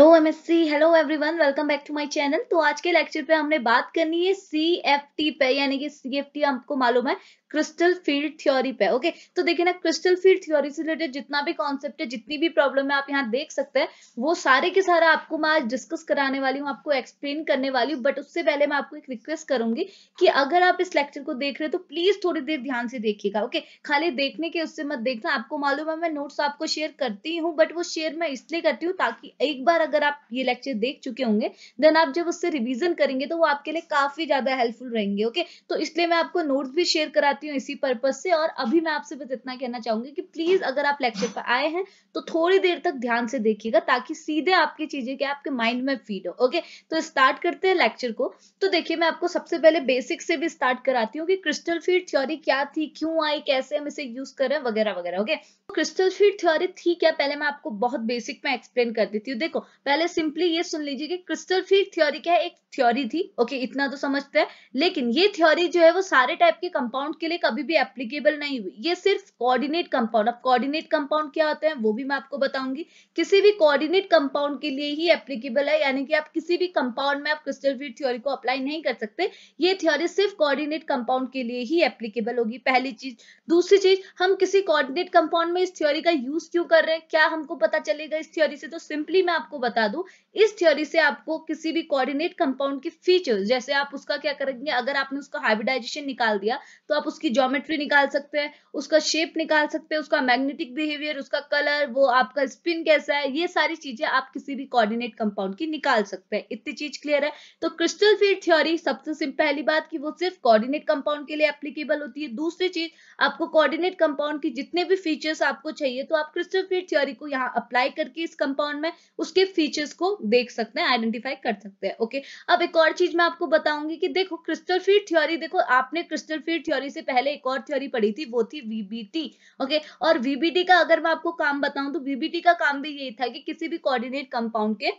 Hello सी hello everyone welcome back to my channel तो आज के लेक्चर पे हमने बात करनी है सी एफ टी पे यानी कि सी एफ टी आपको मालूम है क्रिस्टल फील्ड थ्योरी पे ओके तो देखिए ना क्रिस्टल फील्ड थ्योरी से रिलेटेड जितना भी कॉन्सेप्ट है जितनी भी प्रॉब्लम है आप यहाँ देख सकते हैं वो सारे के सारा आपको मैं आज डिस्कस कराने वाली हूँ आपको एक्सप्लेन करने वाली हूँ बट उससे पहले मैं आपको एक रिक्वेस्ट करूंगी कि अगर आप इस लेक्चर को देख रहे हो तो प्लीज थोड़ी देर ध्यान से देखिएगा ओके खाली देखने के उससे मत देखना आपको मालूम है मैं नोट्स आपको शेयर करती हूँ बट वो शेयर मैं इसलिए करती हूँ ताकि एक बार अगर आप ये लेक्चर देख चुके होंगे देन आप जब उससे रिविजन करेंगे तो वो आपके लिए काफी ज्यादा हेल्पफुल रहेंगे ओके तो इसलिए मैं आपको नोट्स भी शेयर कराती करती हूँ इसी पर्पज से और अभी मैं आपसे बस इतना कहना चाहूंगी कि प्लीज अगर आप लेक्चर पर आए हैं तो थोड़ी देर तक ध्यान से देखिएगा ताकि सीधे आपकी चीजें क्या आपके माइंड में फीड हो ओके तो स्टार्ट करते हैं लेक्चर को तो देखिए मैं आपको सबसे पहले बेसिक से भी स्टार्ट कराती हूँ कि क्रिस्टल फीड थ्योरी क्या थी क्यों आई कैसे हम इसे यूज करें वगैरह वगैरह ओके तो क्रिस्टल फीड थ्योरी थी क्या पहले मैं आपको बहुत बेसिक में एक्सप्लेन कर देती हूँ देखो पहले सिंपली ये सुन लीजिए कि क्रिस्टल फीड थ्योरी क्या है एक थ्योरी थी ओके इतना तो समझते हैं लेकिन ये थ्योरी जो है वो सारे टाइप के कंपाउंड के के लिए कभी भी एप्लीकेबल नहीं हुई ये सिर्फ कोऑर्डिनेट कंपाउंड अब कोऑर्डिनेट कंपाउंड क्या होते हैं वो भी मैं आपको बताऊंगी किसी भी कोऑर्डिनेट कंपाउंड के लिए ही एप्लीकेबल है यानी कि आप किसी भी कंपाउंड में आप क्रिस्टल फीड थ्योरी को अप्लाई नहीं कर सकते ये थ्योरी सिर्फ कॉर्डिनेट कंपाउंड के लिए ही एप्लीकेबल होगी पहली चीज दूसरी चीज हम किसी कॉर्डिनेट कंपाउंड में इस थ्योरी का यूज क्यों कर रहे हैं क्या हमको पता चलेगा इस थ्योरी से तो सिंपली मैं आपको बता दू इस थ्योरी से आपको किसी भी कॉर्डिनेट कंपाउंड के फीचर्स जैसे आप उसका क्या करेंगे अगर आपने उसका हाइब्रिडाइजेशन निकाल दिया तो आप उसकी ज्योमेट्री निकाल सकते हैं उसका शेप निकाल सकते हैं उसका मैग्नेटिक बिहेवियर उसका कलर वो आपका स्पिन कैसा है ये सारी चीजें आप किसी भी कोऑर्डिनेट कंपाउंड की निकाल सकते हैं इतनी चीज क्लियर है तो क्रिस्टल फील्ड थ्योरी सबसे पहली बात की वो सिर्फ कॉर्डिनेट कंपाउंड के लिए एप्लीकेबल होती है दूसरी चीज आपको कॉर्डिनेट कंपाउंड की जितने भी फीचर्स आपको चाहिए तो आप क्रिस्टल फील्ड थ्योरी को यहाँ अप्लाई करके इस कंपाउंड में उसके फीचर्स को देख सकते हैं आइडेंटिफाई कर सकते हैं ओके अब एक और चीज मैं आपको बताऊंगी कि देखो क्रिस्टल फील्ड थ्योरी देखो आपने क्रिस्टल फील्ड थ्योरी से पहले एक और थ्योरी पढ़ी थी वो थी वीबीटी ओके और वीबीटी का अगर मैं आपको काम बताऊं तो वीबीटी का काम भी यही था कि किसी भी कोऑर्डिनेट कंपाउंड के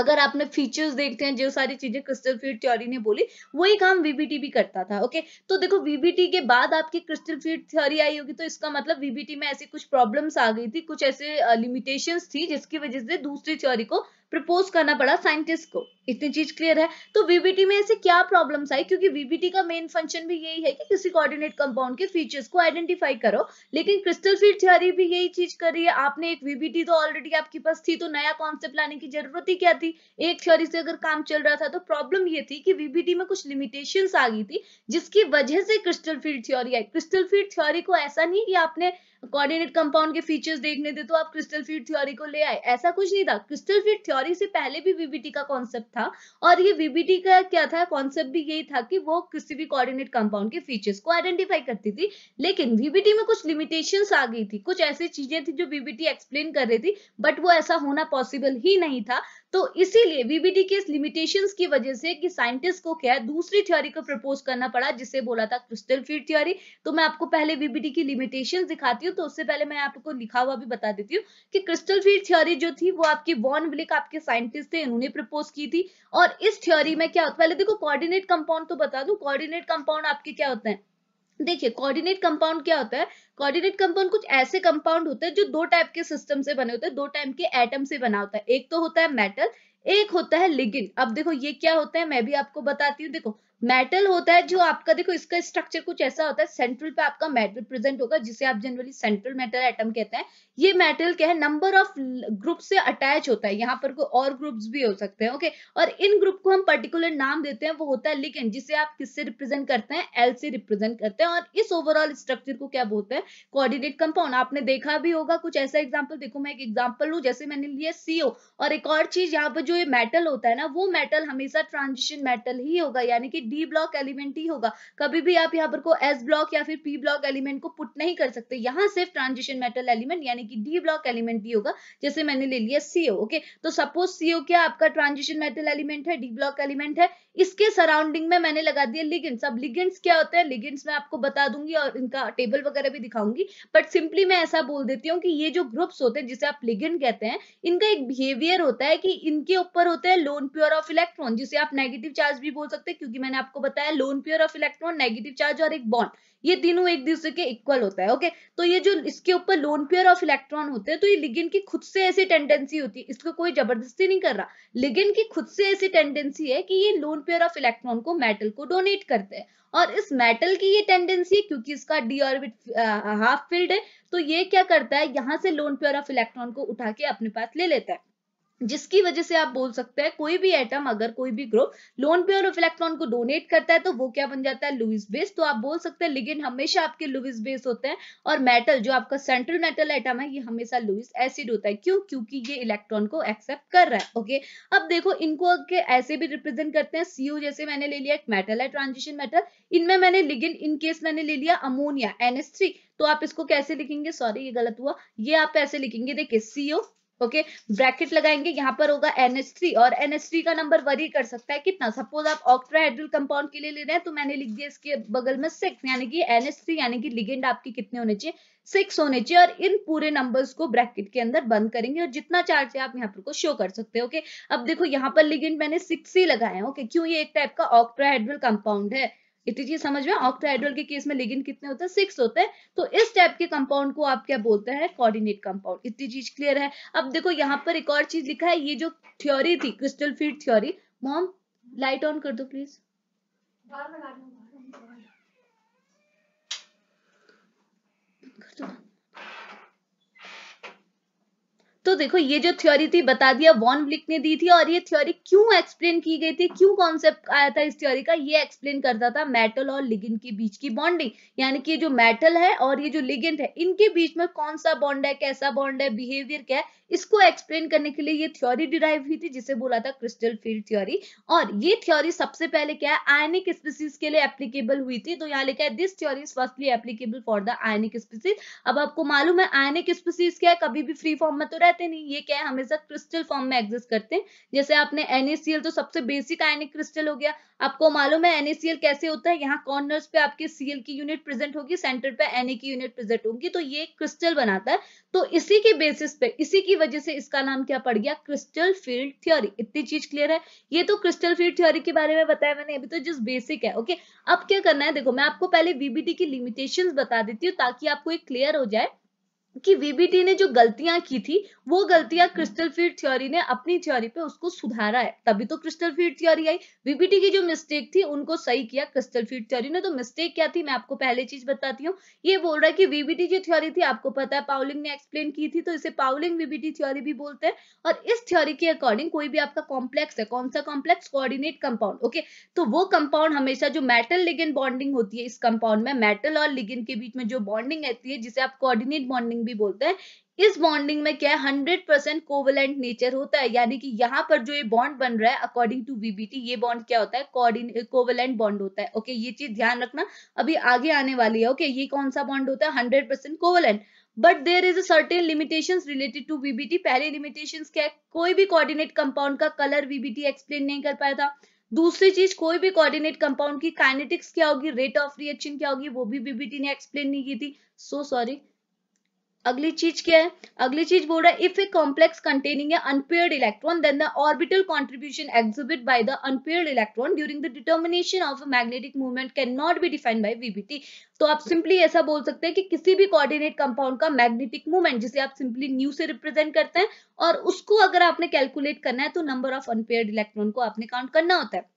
अगर आपने फीचर्स देखते हैं जो सारी चीजें क्रिस्टल फील्ड थ्योरी ने बोली वही काम वीबीटी भी करता था ओके तो देखो वीबीटी के बाद आपकी क्रिस्टल फील्ड थ्योरी आई होगी तो इसका मतलब वीबीटी में ऐसी कुछ प्रॉब्लम्स आ गई थी कुछ ऐसे लिमिटेशंस थी जिसकी वजह से दूसरी थ्योरी को प्रपोज करना पड़ा साइंटिस्ट को इतनी चीज क्लियर है तो वीबीटी में ऐसे क्या प्रॉब्लम्स आई क्योंकि वीबीटी का मेन फंक्शन भी यही है कि किसी कोऑर्डिनेट कंपाउंड के फीचर्स को आइडेंटिफाई करो लेकिन क्रिस्टल फील्ड थ्योरी भी यही चीज कर रही है आपने एक वीबीटी तो ऑलरेडी आपके पास थी तो नया कॉन्सेप्ट लाने की जरूरत ही क्या थी एक थ्योरी से अगर काम चल रहा था तो प्रॉब्लम ये थी कि वीबीटी में कुछ लिमिटेशन आ गई थी जिसकी वजह से क्रिस्टल फील्ड थ्योरी आई क्रिस्टल फील्ड थ्योरी को ऐसा नहीं कि आपने कोऑर्डिनेट कंपाउंड के फीचर्स देखने थे तो आप क्रिस्टल फीड थ्योरी को ले आए ऐसा कुछ नहीं था क्रिस्टल फीड थ्योरी से पहले भी वीबीटी का कॉन्सेप्ट था और ये वीबीटी का क्या था कॉन्सेप्ट भी यही था कि वो किसी भी कोऑर्डिनेट कंपाउंड के फीचर्स को आइडेंटिफाई करती थी लेकिन वीबीटी में कुछ लिमिटेशन आ गई थी कुछ ऐसी चीजें थी जो वीबीटी एक्सप्लेन कर रही थी बट वो ऐसा होना पॉसिबल ही नहीं था तो इसीलिए बीबीटी के इस लिमिटेशन की वजह से कि साइंटिस्ट को क्या है दूसरी थ्योरी को प्रपोज करना पड़ा जिसे बोला था क्रिस्टल फील्ड थ्योरी तो मैं आपको पहले वीबीडी की लिमिटेशन दिखाती हूँ तो उससे पहले मैं आपको लिखा हुआ भी बता देती हूँ कि क्रिस्टल फील्ड थ्योरी जो थी वो आपकी वॉन ब्लिक आपके साइंटिस्ट थे इन्होंने प्रपोज की थी और इस थ्योरी में क्या होता है पहले देखो कॉर्डिनेट कंपाउंड तो बता दू कॉर्डिनेट कंपाउंड आपके क्या होते हैं देखिए कोऑर्डिनेट कंपाउंड क्या होता है कोऑर्डिनेट कंपाउंड कुछ ऐसे कंपाउंड होते हैं जो दो टाइप के सिस्टम से बने होते हैं दो टाइप के एटम से बना होता है एक तो होता है मेटल एक होता है लिगिन अब देखो ये क्या होता है मैं भी आपको बताती हूँ देखो मेटल होता है जो आपका देखो इसका स्ट्रक्चर कुछ ऐसा होता है सेंट्रल पे आपका मेटल प्रेजेंट होगा जिसे आप जनरली सेंट्रल मेटल एटम कहते हैं ये मेटल क्या है नंबर ऑफ ग्रुप से अटैच होता है यहाँ पर कोई और ग्रुप्स भी हो सकते हैं ओके और इन ग्रुप को हम पर्टिकुलर नाम देते हैं वो होता है लिकेन जिसे आप किससे रिप्रेजेंट करते हैं एल से रिप्रेजेंट करते हैं और इस ओवरऑल स्ट्रक्चर को क्या बोलते हैं कोऑर्डिनेट कंपाउंड आपने देखा भी होगा कुछ ऐसा एग्जाम्पल देखो मैं एक एग्जाम्पल लू जैसे मैंने लिया सीओ और एक और चीज यहाँ पर जो ये मेटल होता है ना वो मेटल हमेशा ट्रांजिशन मेटल ही होगा यानी कि डी ब्लॉक एलिमेंट ही होगा कभी भी आप यहाँ पर को एस ब्लॉक या फिर पी ब्लॉक एलिमेंट को पुट नहीं कर सकते यहाँ सिर्फ ट्रांजिशन मेटल एलिमेंट यानी कि डी ब्लॉक एलिमेंट ही होगा जैसे मैंने ले लिया सीओ ओके तो सपोज सीओ क्या आपका ट्रांजिशन मेटल एलिमेंट है डी ब्लॉक एलिमेंट है इसके सराउंडिंग में मैंने लगा दिया लिगेंड्स अब लिगेंट्स क्या होते हैं लिगेंट्स मैं आपको बता दूंगी और इनका टेबल वगैरह भी दिखाऊंगी बट सिंपली मैं ऐसा बोल देती हूँ कि ये जो ग्रुप्स होते हैं जिसे आप लिगेंट कहते हैं इनका एक बिहेवियर होता है कि इनके ऊपर होता है लोन प्योर ऑफ इलेक्ट्रॉन जिसे आप नेगेटिव चार्ज भी बोल सकते हैं क्योंकि मैंने आपको बताया lone pair of electron negative charge और एक बॉन्ड ये तीनों एक दूसरे के इक्वल होता है ओके तो ये जो इसके ऊपर लोन पेयर ऑफ इलेक्ट्रॉन होते हैं तो ये लिगिन की खुद से ऐसी टेंडेंसी होती है इसको कोई जबरदस्ती नहीं कर रहा लिगिन की खुद से ऐसी टेंडेंसी है कि ये लोन पेयर ऑफ इलेक्ट्रॉन को मेटल को डोनेट करते हैं और इस मेटल की ये टेंडेंसी है क्योंकि इसका डी ऑर्बिट हाफ फील्ड है तो ये क्या करता है यहां से लोन पेयर ऑफ इलेक्ट्रॉन को उठा के अपने पास ले लेता है जिसकी वजह से आप बोल सकते हैं कोई भी एटम अगर कोई भी group lone pair of electron को डोनेट करता है तो वो क्या बन जाता है लुइस बेस तो आप बोल सकते हैं लिगिन हमेशा आपके लुइस बेस होते हैं और मेटल जो आपका सेंट्रल मेटल एटम है ये हमेशा लुइस एसिड होता है क्यों क्योंकि ये इलेक्ट्रॉन को एक्सेप्ट कर रहा है ओके अब देखो इनको ऐसे भी रिप्रेजेंट करते हैं सीओ जैसे मैंने ले लिया एक मेटल है ट्रांजिशन मेटल इनमें मैंने लिगिन इनकेस मैंने ले लिया अमोनिया एनएस तो आप इसको कैसे लिखेंगे सॉरी ये गलत हुआ ये आप ऐसे लिखेंगे देखिए सीओ ओके ब्रैकेट लगाएंगे यहाँ पर होगा एनएस और एनएस का नंबर वरी कर सकता है कितना सपोज आप ऑक्ट्राहाइड्रल कंपाउंड के लिए ले रहे हैं तो मैंने लिख दिया इसके बगल में सिक्स यानी कि थ्री यानी कि लिगेंड आपके कितने होने चाहिए सिक्स होने चाहिए और इन पूरे नंबर्स को ब्रैकेट के अंदर बंद करेंगे और जितना चार्ज है आप यहाँ पर को शो कर सकते हो ओके अब देखो यहाँ पर लिगेंड मैंने सिक्स ही लगाए ओके क्यों ये एक टाइप का ऑक्ट्राहाइड्रल कंपाउंड है इतनी चीज समझ में ऑक्टाएड्रल के केस में लिगिन कितने होते हैं सिक्स होते हैं तो इस टाइप के कंपाउंड को आप क्या बोलते हैं कोऑर्डिनेट कंपाउंड इतनी चीज क्लियर है अब देखो यहाँ पर एक और चीज लिखा है ये जो थ्योरी थी crystal field theory mom light on कर दो प्लीज तो देखो ये जो थ्योरी थी बता दिया वॉन ब्लिक ने दी थी और ये थ्योरी क्यों एक्सप्लेन की गई थी क्यों कॉन्सेप्ट आया था इस थ्योरी का ये एक्सप्लेन करता था मेटल और लिगिन के बीच की बॉन्डिंग यानी कि जो मेटल है और ये जो लिगेंड है इनके बीच में कौन सा बॉन्ड है कैसा बॉन्ड है बिहेवियर क्या है इसको एक्सप्लेन करने के लिए ये थ्योरी डिराइव हुई थी जिसे बोला था क्रिस्टल फील्ड थ्योरी और ये थ्योरी सबसे पहले क्या है आयनिक स्पीसीज के लिए एप्लीकेबल हुई थी तो यहाँ लिखा है this theory is firstly applicable for the ionic species अब आपको मालूम है आयनिक स्पीसीज क्या है कभी भी फ्री फॉर्म में तो रहे रहते नहीं ये क्या है हमेशा क्रिस्टल फॉर्म में एग्जिस्ट करते हैं जैसे आपने एनएसीएल तो सबसे बेसिक आयनिक क्रिस्टल हो गया आपको मालूम है एनएसीएल कैसे होता है यहाँ कॉर्नर्स पे आपके सीएल की यूनिट प्रेजेंट होगी सेंटर पे एनए की यूनिट प्रेजेंट होगी तो ये क्रिस्टल बनाता है तो इसी के बेसिस पे इसी की वजह से इसका नाम क्या पड़ गया क्रिस्टल फील्ड थ्योरी इतनी चीज क्लियर है ये तो क्रिस्टल फील्ड थ्योरी के बारे में बताया मैंने अभी तो जस्ट बेसिक है ओके अब क्या करना है देखो मैं आपको पहले बीबीटी की लिमिटेशन बता देती हूँ ताकि आपको एक क्लियर हो जाए कि वीबीटी ने जो गलतियां की थी वो गलतियां क्रिस्टल फील्ड थ्योरी ने अपनी थ्योरी पे उसको सुधारा है तभी तो क्रिस्टल फील्ड थ्योरी आई वीबीटी की जो मिस्टेक थी उनको सही किया क्रिस्टल फील्ड थ्योरी ने तो मिस्टेक क्या थी मैं आपको पहले चीज बताती हूँ ये बोल रहा है कि वीबीटी जो थ्योरी थी आपको पता है पाउलिंग ने एक्सप्लेन की थी तो इसे पाउलिंग वीबीटी थ्योरी भी बोलते हैं और इस थ्योरी के अकॉर्डिंग कोई भी आपका कॉम्प्लेक्स है कौन सा कॉम्प्लेक्स कोऑर्डिनेट कंपाउंड ओके तो वो कंपाउंड हमेशा जो मेटल लिगेंड बॉन्डिंग होती है इस कंपाउंड में मेटल और लिगेंड के बीच में जो बॉन्डिंग रहती है जिसे आप कोऑर्डिनेट बॉन्डिंग बॉन्डिंग भी बोलते हैं इस बॉन्डिंग में क्या है हंड्रेड परसेंट कोवलेंट नेचर होता है यानी कि यहाँ पर जो ये बॉन्ड बन रहा है अकॉर्डिंग टू वीबीटी ये बॉन्ड क्या होता है कोवलेंट बॉन्ड होता है ओके ये चीज ध्यान रखना अभी आगे आने वाली है ओके ये कौन सा बॉन्ड होता है hundred percent covalent but there is attain limitation related to VBT पहले लिमिटेशन क्या है कोई भी कॉर्डिनेट कंपाउंड का कलर वीबीटी एक्सप्लेन नहीं कर पाया था दूसरी चीज कोई भी कोऑर्डिनेट कंपाउंड की काइनेटिक्स क्या होगी रेट ऑफ रिएक्शन क्या होगी वो भी बीबीटी ने एक्सप्लेन नहीं की थी सो so सॉरी अगली चीज क्या है अगली चीज बोल रहा है if a complex containing a unpaired electron then the orbital contribution exhibit by the unpaired electron during the determination of a magnetic movement can not be defined by VBT तो आप सिंपली ऐसा बोल सकते हैं कि किसी भी कोऑर्डिनेट कंपाउंड का मैग्नेटिक मूवमेंट जिसे आप सिंपली न्यू से रिप्रेजेंट करते हैं और उसको अगर आपने कैलकुलेट करना है तो नंबर ऑफ अनपेयर्ड इलेक्ट्रॉन को आपने काउंट करना होता है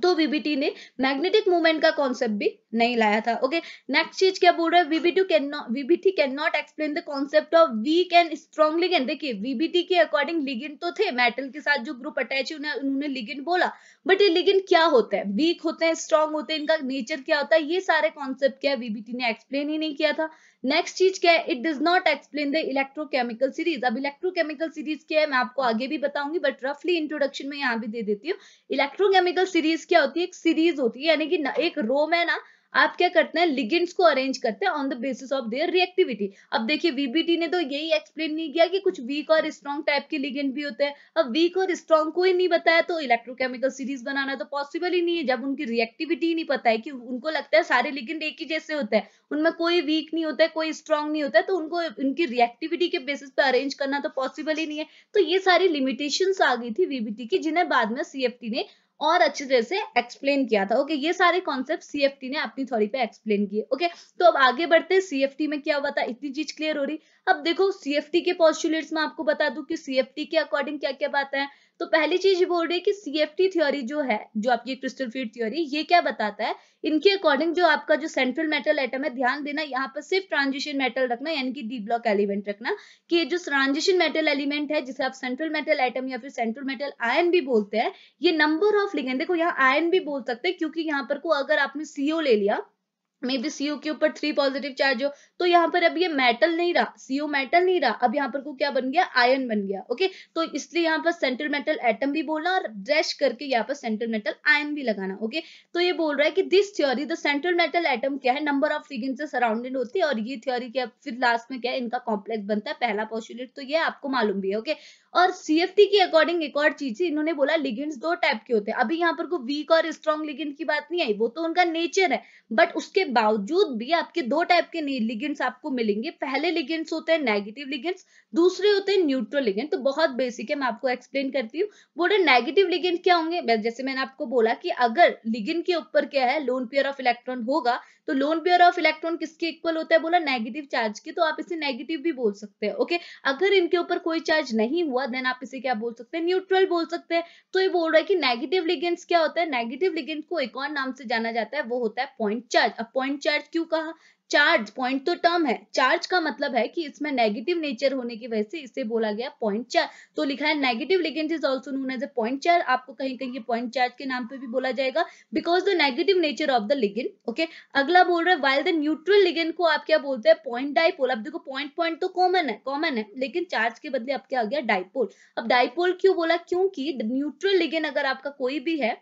तो वीबीटी ने मैग्नेटिक मूवमेंट का कॉन्सेप्ट भी नहीं लाया था ओके नेक्स्ट चीज क्या बोल रहा है VBT can not VBT can not explain the concept of weak and strong ligand देखिए वीबीटी के अकॉर्डिंग लिगेंड तो थे मेटल के साथ जो ग्रुप अटैच है उन्होंने लिगेंड बोला बट ये लिगेंड क्या होता है वीक होते हैं स्ट्रॉन्ग होते हैं इनका नेचर क्या होता है ये सारे कॉन्सेप्ट क्या वीबीटी ने एक्सप्लेन ही नहीं किया था नेक्स्ट चीज क्या है it does not explain the electrochemical series अब इलेक्ट्रोकेमिकल सीरीज क्या है मैं आपको आगे भी बताऊंगी बट रफली इंट्रोडक्शन में यहाँ भी दे देती हूँ इलेक्ट्रोकेमिकल सीरीज क्या होती है एक सीरीज होती है यानी कि एक रो में ना आप क्या करते हैं लिगेंड्स को अरेंज करते हैं on the basis of their reactivity अब देखिए वीबीटी ने तो यही एक्सप्लेन नहीं किया कि कुछ वीक और स्ट्रॉन्ग टाइप के लिगेंड भी होते हैं अब वीक और स्ट्रॉन्ग को ही नहीं बताया तो इलेक्ट्रोकेमिकल सीरीज बनाना तो पॉसिबल ही नहीं है जब उनकी रिएक्टिविटी नहीं पता है कि उनको लगता है सारे लिगेंड एक ही जैसे होते हैं उनमें कोई वीक नहीं होता है कोई स्ट्रॉन्ग नहीं होता है तो उनको उनकी रिएक्टिविटी के बेसिस पे अरेंज करना तो पॉसिबल ही नहीं है तो ये सारी लिमिटेशन आ गई थी वीबीटी की जिन्हें बाद में सीएफटी ने और अच्छी तरह से एक्सप्लेन किया था ओके ये सारे कॉन्सेप्ट सीएफटी ने अपनी थोड़ी पे एक्सप्लेन किए ओके तो अब आगे बढ़ते सीएफटी में क्या हुआ था इतनी चीज क्लियर हो रही अब देखो सीएफटी के पॉस्टुलेट्स में आपको बता दूं कि सीएफटी के अकॉर्डिंग क्या क्या बात है तो पहली चीज ये बोल रही है कि सीएफटी थ्योरी जो है जो आपकी क्रिस्टल फील्ड थ्योरी ये क्या बताता है इनके अकॉर्डिंग जो आपका जो सेंट्रल मेटल आइटम है ध्यान देना यहाँ पर सिर्फ ट्रांजिशन मेटल रखना यानी कि डी ब्लॉक एलिमेंट रखना कि ये जो ट्रांजिशन मेटल एलिमेंट है जिसे आप सेंट्रल मेटल आइटम या फिर सेंट्रल मेटल आयन भी बोलते हैं ये नंबर ऑफ लिगेंड देखो यहाँ आयन भी बोल सकते हैं क्योंकि यहाँ पर को अगर आपने सीओ ले लिया मे बी सीओ के ऊपर थ्री पॉजिटिव चार्ज हो तो यहाँ पर अब ये मेटल नहीं रहा सीओ मेटल नहीं रहा अब यहाँ पर को क्या बन गया आयन बन गया ओके तो इसलिए यहाँ पर सेंट्रल मेटल एटम भी बोलना और ड्रेश करके यहाँ पर सेंट्रल मेटल आयन भी लगाना ओके तो ये बोल रहा है कि this theory the central metal atom क्या है नंबर ऑफ लिगेंड से सराउंडेड होती है और ये थ्योरी क्या फिर लास्ट में क्या है इनका कॉम्प्लेक्स बनता है पहला पॉस्टुलेट तो ये आपको मालूम भी है ओके और सीएफटी के अकॉर्डिंग एक और चीज है इन्होंने बोला लिगेंड्स दो टाइप के होते हैं अभी यहाँ पर कोई वीक और स्ट्रॉन्ग लिगेंड की बात नहीं आई वो तो उनका नेचर है बट उसके बावजूद भी आपके दो टाइप के लिगेंड लिगेंड्स आपको मिलेंगे पहले लिगेंड्स होते हैं नेगेटिव लिगेंड्स दूसरे होते हैं न्यूट्रल लिगेंड तो बहुत बेसिक है मैं आपको एक्सप्लेन करती हूँ बोले नेगेटिव लिगेंड क्या होंगे जैसे मैंने आपको बोला कि अगर लिगेंड के ऊपर क्या है लोन पेयर ऑफ इलेक्ट्रॉन होगा तो लोन पेयर ऑफ इलेक्ट्रॉन किसके इक्वल होता है बोला नेगेटिव चार्ज के तो आप इसे नेगेटिव भी बोल सकते हैं ओके अगर इनके ऊपर कोई चार्ज नहीं हुआ देन आप इसे क्या बोल सकते हैं न्यूट्रल बोल सकते हैं तो ये बोल रहा है कि नेगेटिव लिगेंड्स क्या होता है नेगेटिव लिगेंड को एक और नाम से जाना जाता है वो होता है पॉइंट चार्ज अब पॉइंट चार्ज क्यों कहा चार्ज पॉइंट तो टर्म है चार्ज का मतलब है कि इसमें नेगेटिव नेचर होने की वजह से इसे बोला गया पॉइंट चार्ज तो लिखा है negative ligand is also known as a point charge आपको कहीं कहीं पॉइंट चार्ज के नाम पे भी बोला जाएगा because the negative nature of the ligand okay अगला बोल रहा है वाइल द न्यूट्रल लिगेंड को आप क्या बोलते हैं पॉइंट डाइपोल अब देखो पॉइंट पॉइंट तो कॉमन है कॉमन है लेकिन चार्ज के बदले आप क्या आ गया डाइपोल अब डाइपोल क्यों बोला क्योंकि न्यूट्रल लिगेंड अगर आपका कोई भी है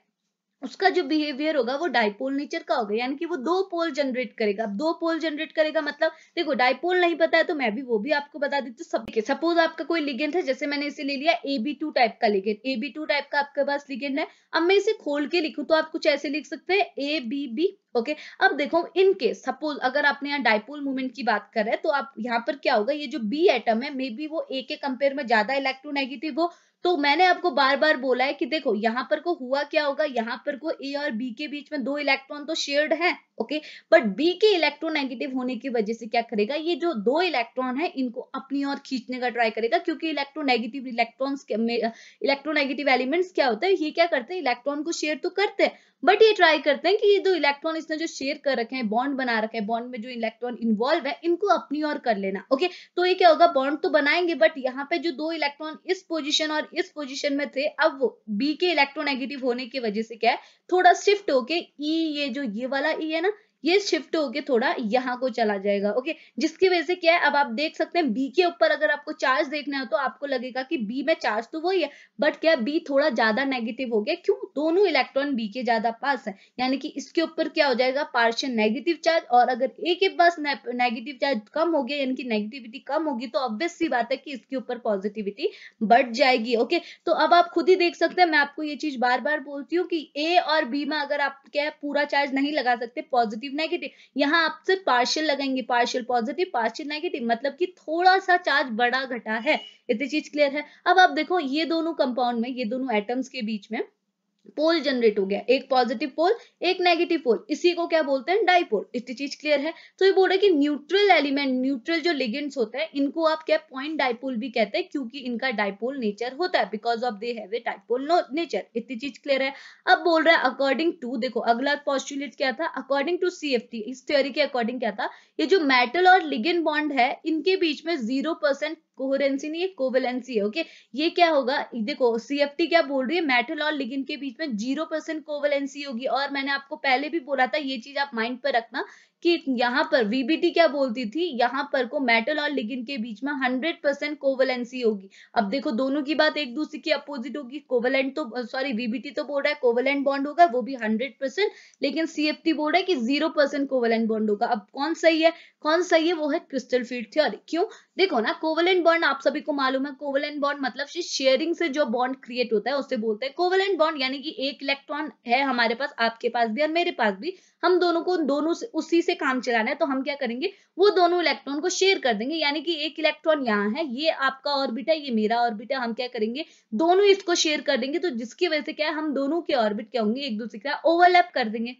उसका जो बिहेवियर होगा वो डाइपोल नेचर का होगा यानी कि वो दो पोल जनरेट करेगा दो पोल जनरेट करेगा मतलब देखो डाइपोल नहीं पता है तो मैं भी वो भी आपको बता देती हूँ सबके सपोज आपका कोई लिगेंड है जैसे मैंने इसे ले लिया ए बी टू टाइप का ligand A B two type का आपके पास लिगेंड है अब मैं इसे खोल के लिखू तो आप कुछ ऐसे लिख सकते हैं ए बी बी ओके अब देखो इनके सपोज अगर आपने यहाँ डाइपोल मूवमेंट की बात कर रहे हैं तो आप यहाँ पर क्या होगा ये जो बी एटम है मे बी वो ए के कंपेयर में ज्यादा इलेक्ट्रोनेगेटिव हो तो मैंने आपको बार बार बोला है कि देखो यहाँ पर को हुआ क्या होगा यहाँ पर को ए और बी के बीच में दो इलेक्ट्रॉन तो शेयर्ड है ओके बट बी के इलेक्ट्रॉन नेगेटिव होने की वजह से क्या करेगा ये जो दो इलेक्ट्रॉन है इनको अपनी ओर खींचने का ट्राई करेगा क्योंकि electro electron electro electronegative elements क्या होता है ये क्या करते हैं इलेक्ट्रॉन को शेयर तो करते हैं बट ये ट्राई करते हैं कि ये दो इलेक्ट्रॉन इसने जो शेयर कर रखे हैं बॉन्ड बना रखे हैं बॉन्ड में जो इलेक्ट्रॉन इन्वॉल्व है इनको अपनी ओर कर लेना ओके तो ये क्या होगा बॉन्ड तो बनाएंगे बट यहाँ पे जो दो इलेक्ट्रॉन इस पोजिशन और इस पोजीशन में थे अब वो बी के इलेक्ट्रोनेगेटिव होने की वजह से क्या है थोड़ा शिफ्ट होके ई e ये जो ये वाला ई e है ना ये शिफ्ट होके थोड़ा यहाँ को चला जाएगा ओके जिसकी वजह से क्या है अब आप देख सकते हैं बी के ऊपर अगर आपको चार्ज देखना हो तो आपको लगेगा कि बी में चार्ज तो वही है बट क्या बी थोड़ा ज्यादा नेगेटिव हो गया क्यों दोनों इलेक्ट्रॉन बी के ज्यादा पास है यानी कि इसके ऊपर क्या हो जाएगा पार्शियल नेगेटिव चार्ज और अगर ए के पास नेगेटिव चार्ज कम हो गया यानी कि नेगेटिविटी कम होगी तो ऑब्वियस सी बात है कि इसके ऊपर पॉजिटिविटी बढ़ जाएगी ओके तो अब आप खुद ही देख सकते हैं मैं आपको ये चीज बार बार बोलती हूँ कि ए और बी में अगर आप क्या पूरा चार्ज नहीं लगा सकते पॉजिटिव पॉजिटिव नेगेटिव यहाँ आप सिर्फ पार्शियल लगाएंगे पार्शियल पॉजिटिव पार्शियल नेगेटिव मतलब कि थोड़ा सा चार्ज बड़ा घटा है इतनी चीज क्लियर है अब आप देखो ये दोनों कंपाउंड में ये दोनों एटम्स के बीच में पोल जनरेट हो गया एक पॉजिटिव पोल एक नेगेटिव पोल इसी को क्या बोलते हैं डाइपोल इतनी चीज क्लियर है तो ये बोल रहे है कि न्यूट्रल एलिमेंट न्यूट्रल जो लिगेंड्स होते हैं इनको आप क्या पॉइंट डाइपोल भी कहते हैं क्योंकि इनका डाइपोल नेचर होता है because of they have a dipole nature इतनी चीज क्लियर है अब बोल रहा है अकॉर्डिंग टू देखो अगला पॉस्टुलेट क्या था अकॉर्डिंग टू सी एफ इस थ्योरी के अकॉर्डिंग क्या था ये जो मेटल और लिगेंड बॉन्ड है इनके बीच में जीरो परसेंट कोहरेंसी नहीं है कोवेलेंसी है ओके ये क्या होगा देखो सी क्या बोल रही है मेटल और लिगिन के बीच में जीरो परसेंट कोवेलेंसी होगी और मैंने आपको पहले भी बोला था ये चीज आप माइंड पर रखना कि यहाँ पर वीबीटी क्या बोलती थी यहाँ पर को मेटल और लिगिन के बीच में हंड्रेड परसेंट कोवेलेंसी होगी अब देखो दोनों की बात एक दूसरे की अपोजिट होगी कोवेलेंट तो सॉरी वीबीटी तो बोल रहा है कोवेलेंट बॉन्ड होगा वो भी हंड्रेड परसेंट लेकिन सीएफटी बोल रहा है कि जीरो परसेंट कोवेलेंट बॉन्ड होगा अब कौन सही है कौन सही है वो है क्रिस्टल फीड थ्योरी क्यों देखो ना कोवलेंट बॉन्ड आप सभी को मालूम है कोवलेंट बॉन्ड मतलब शेयरिंग से जो बॉन्ड क्रिएट होता है उससे बोलते हैं कोवलेंट बॉन्ड यानी कि एक इलेक्ट्रॉन है हमारे पास आपके पास भी और मेरे पास भी हम दोनों को दोनों से उसी से काम चलाना है तो हम क्या करेंगे वो दोनों इलेक्ट्रॉन को शेयर कर देंगे यानी कि एक इलेक्ट्रॉन यहाँ है ये आपका ऑर्बिट है ये मेरा ऑर्बिट है हम क्या करेंगे दोनों इसको शेयर कर देंगे तो जिसकी वजह से क्या है हम दोनों के ऑर्बिट क्या होंगे एक दूसरे के साथ ओवरलैप कर देंगे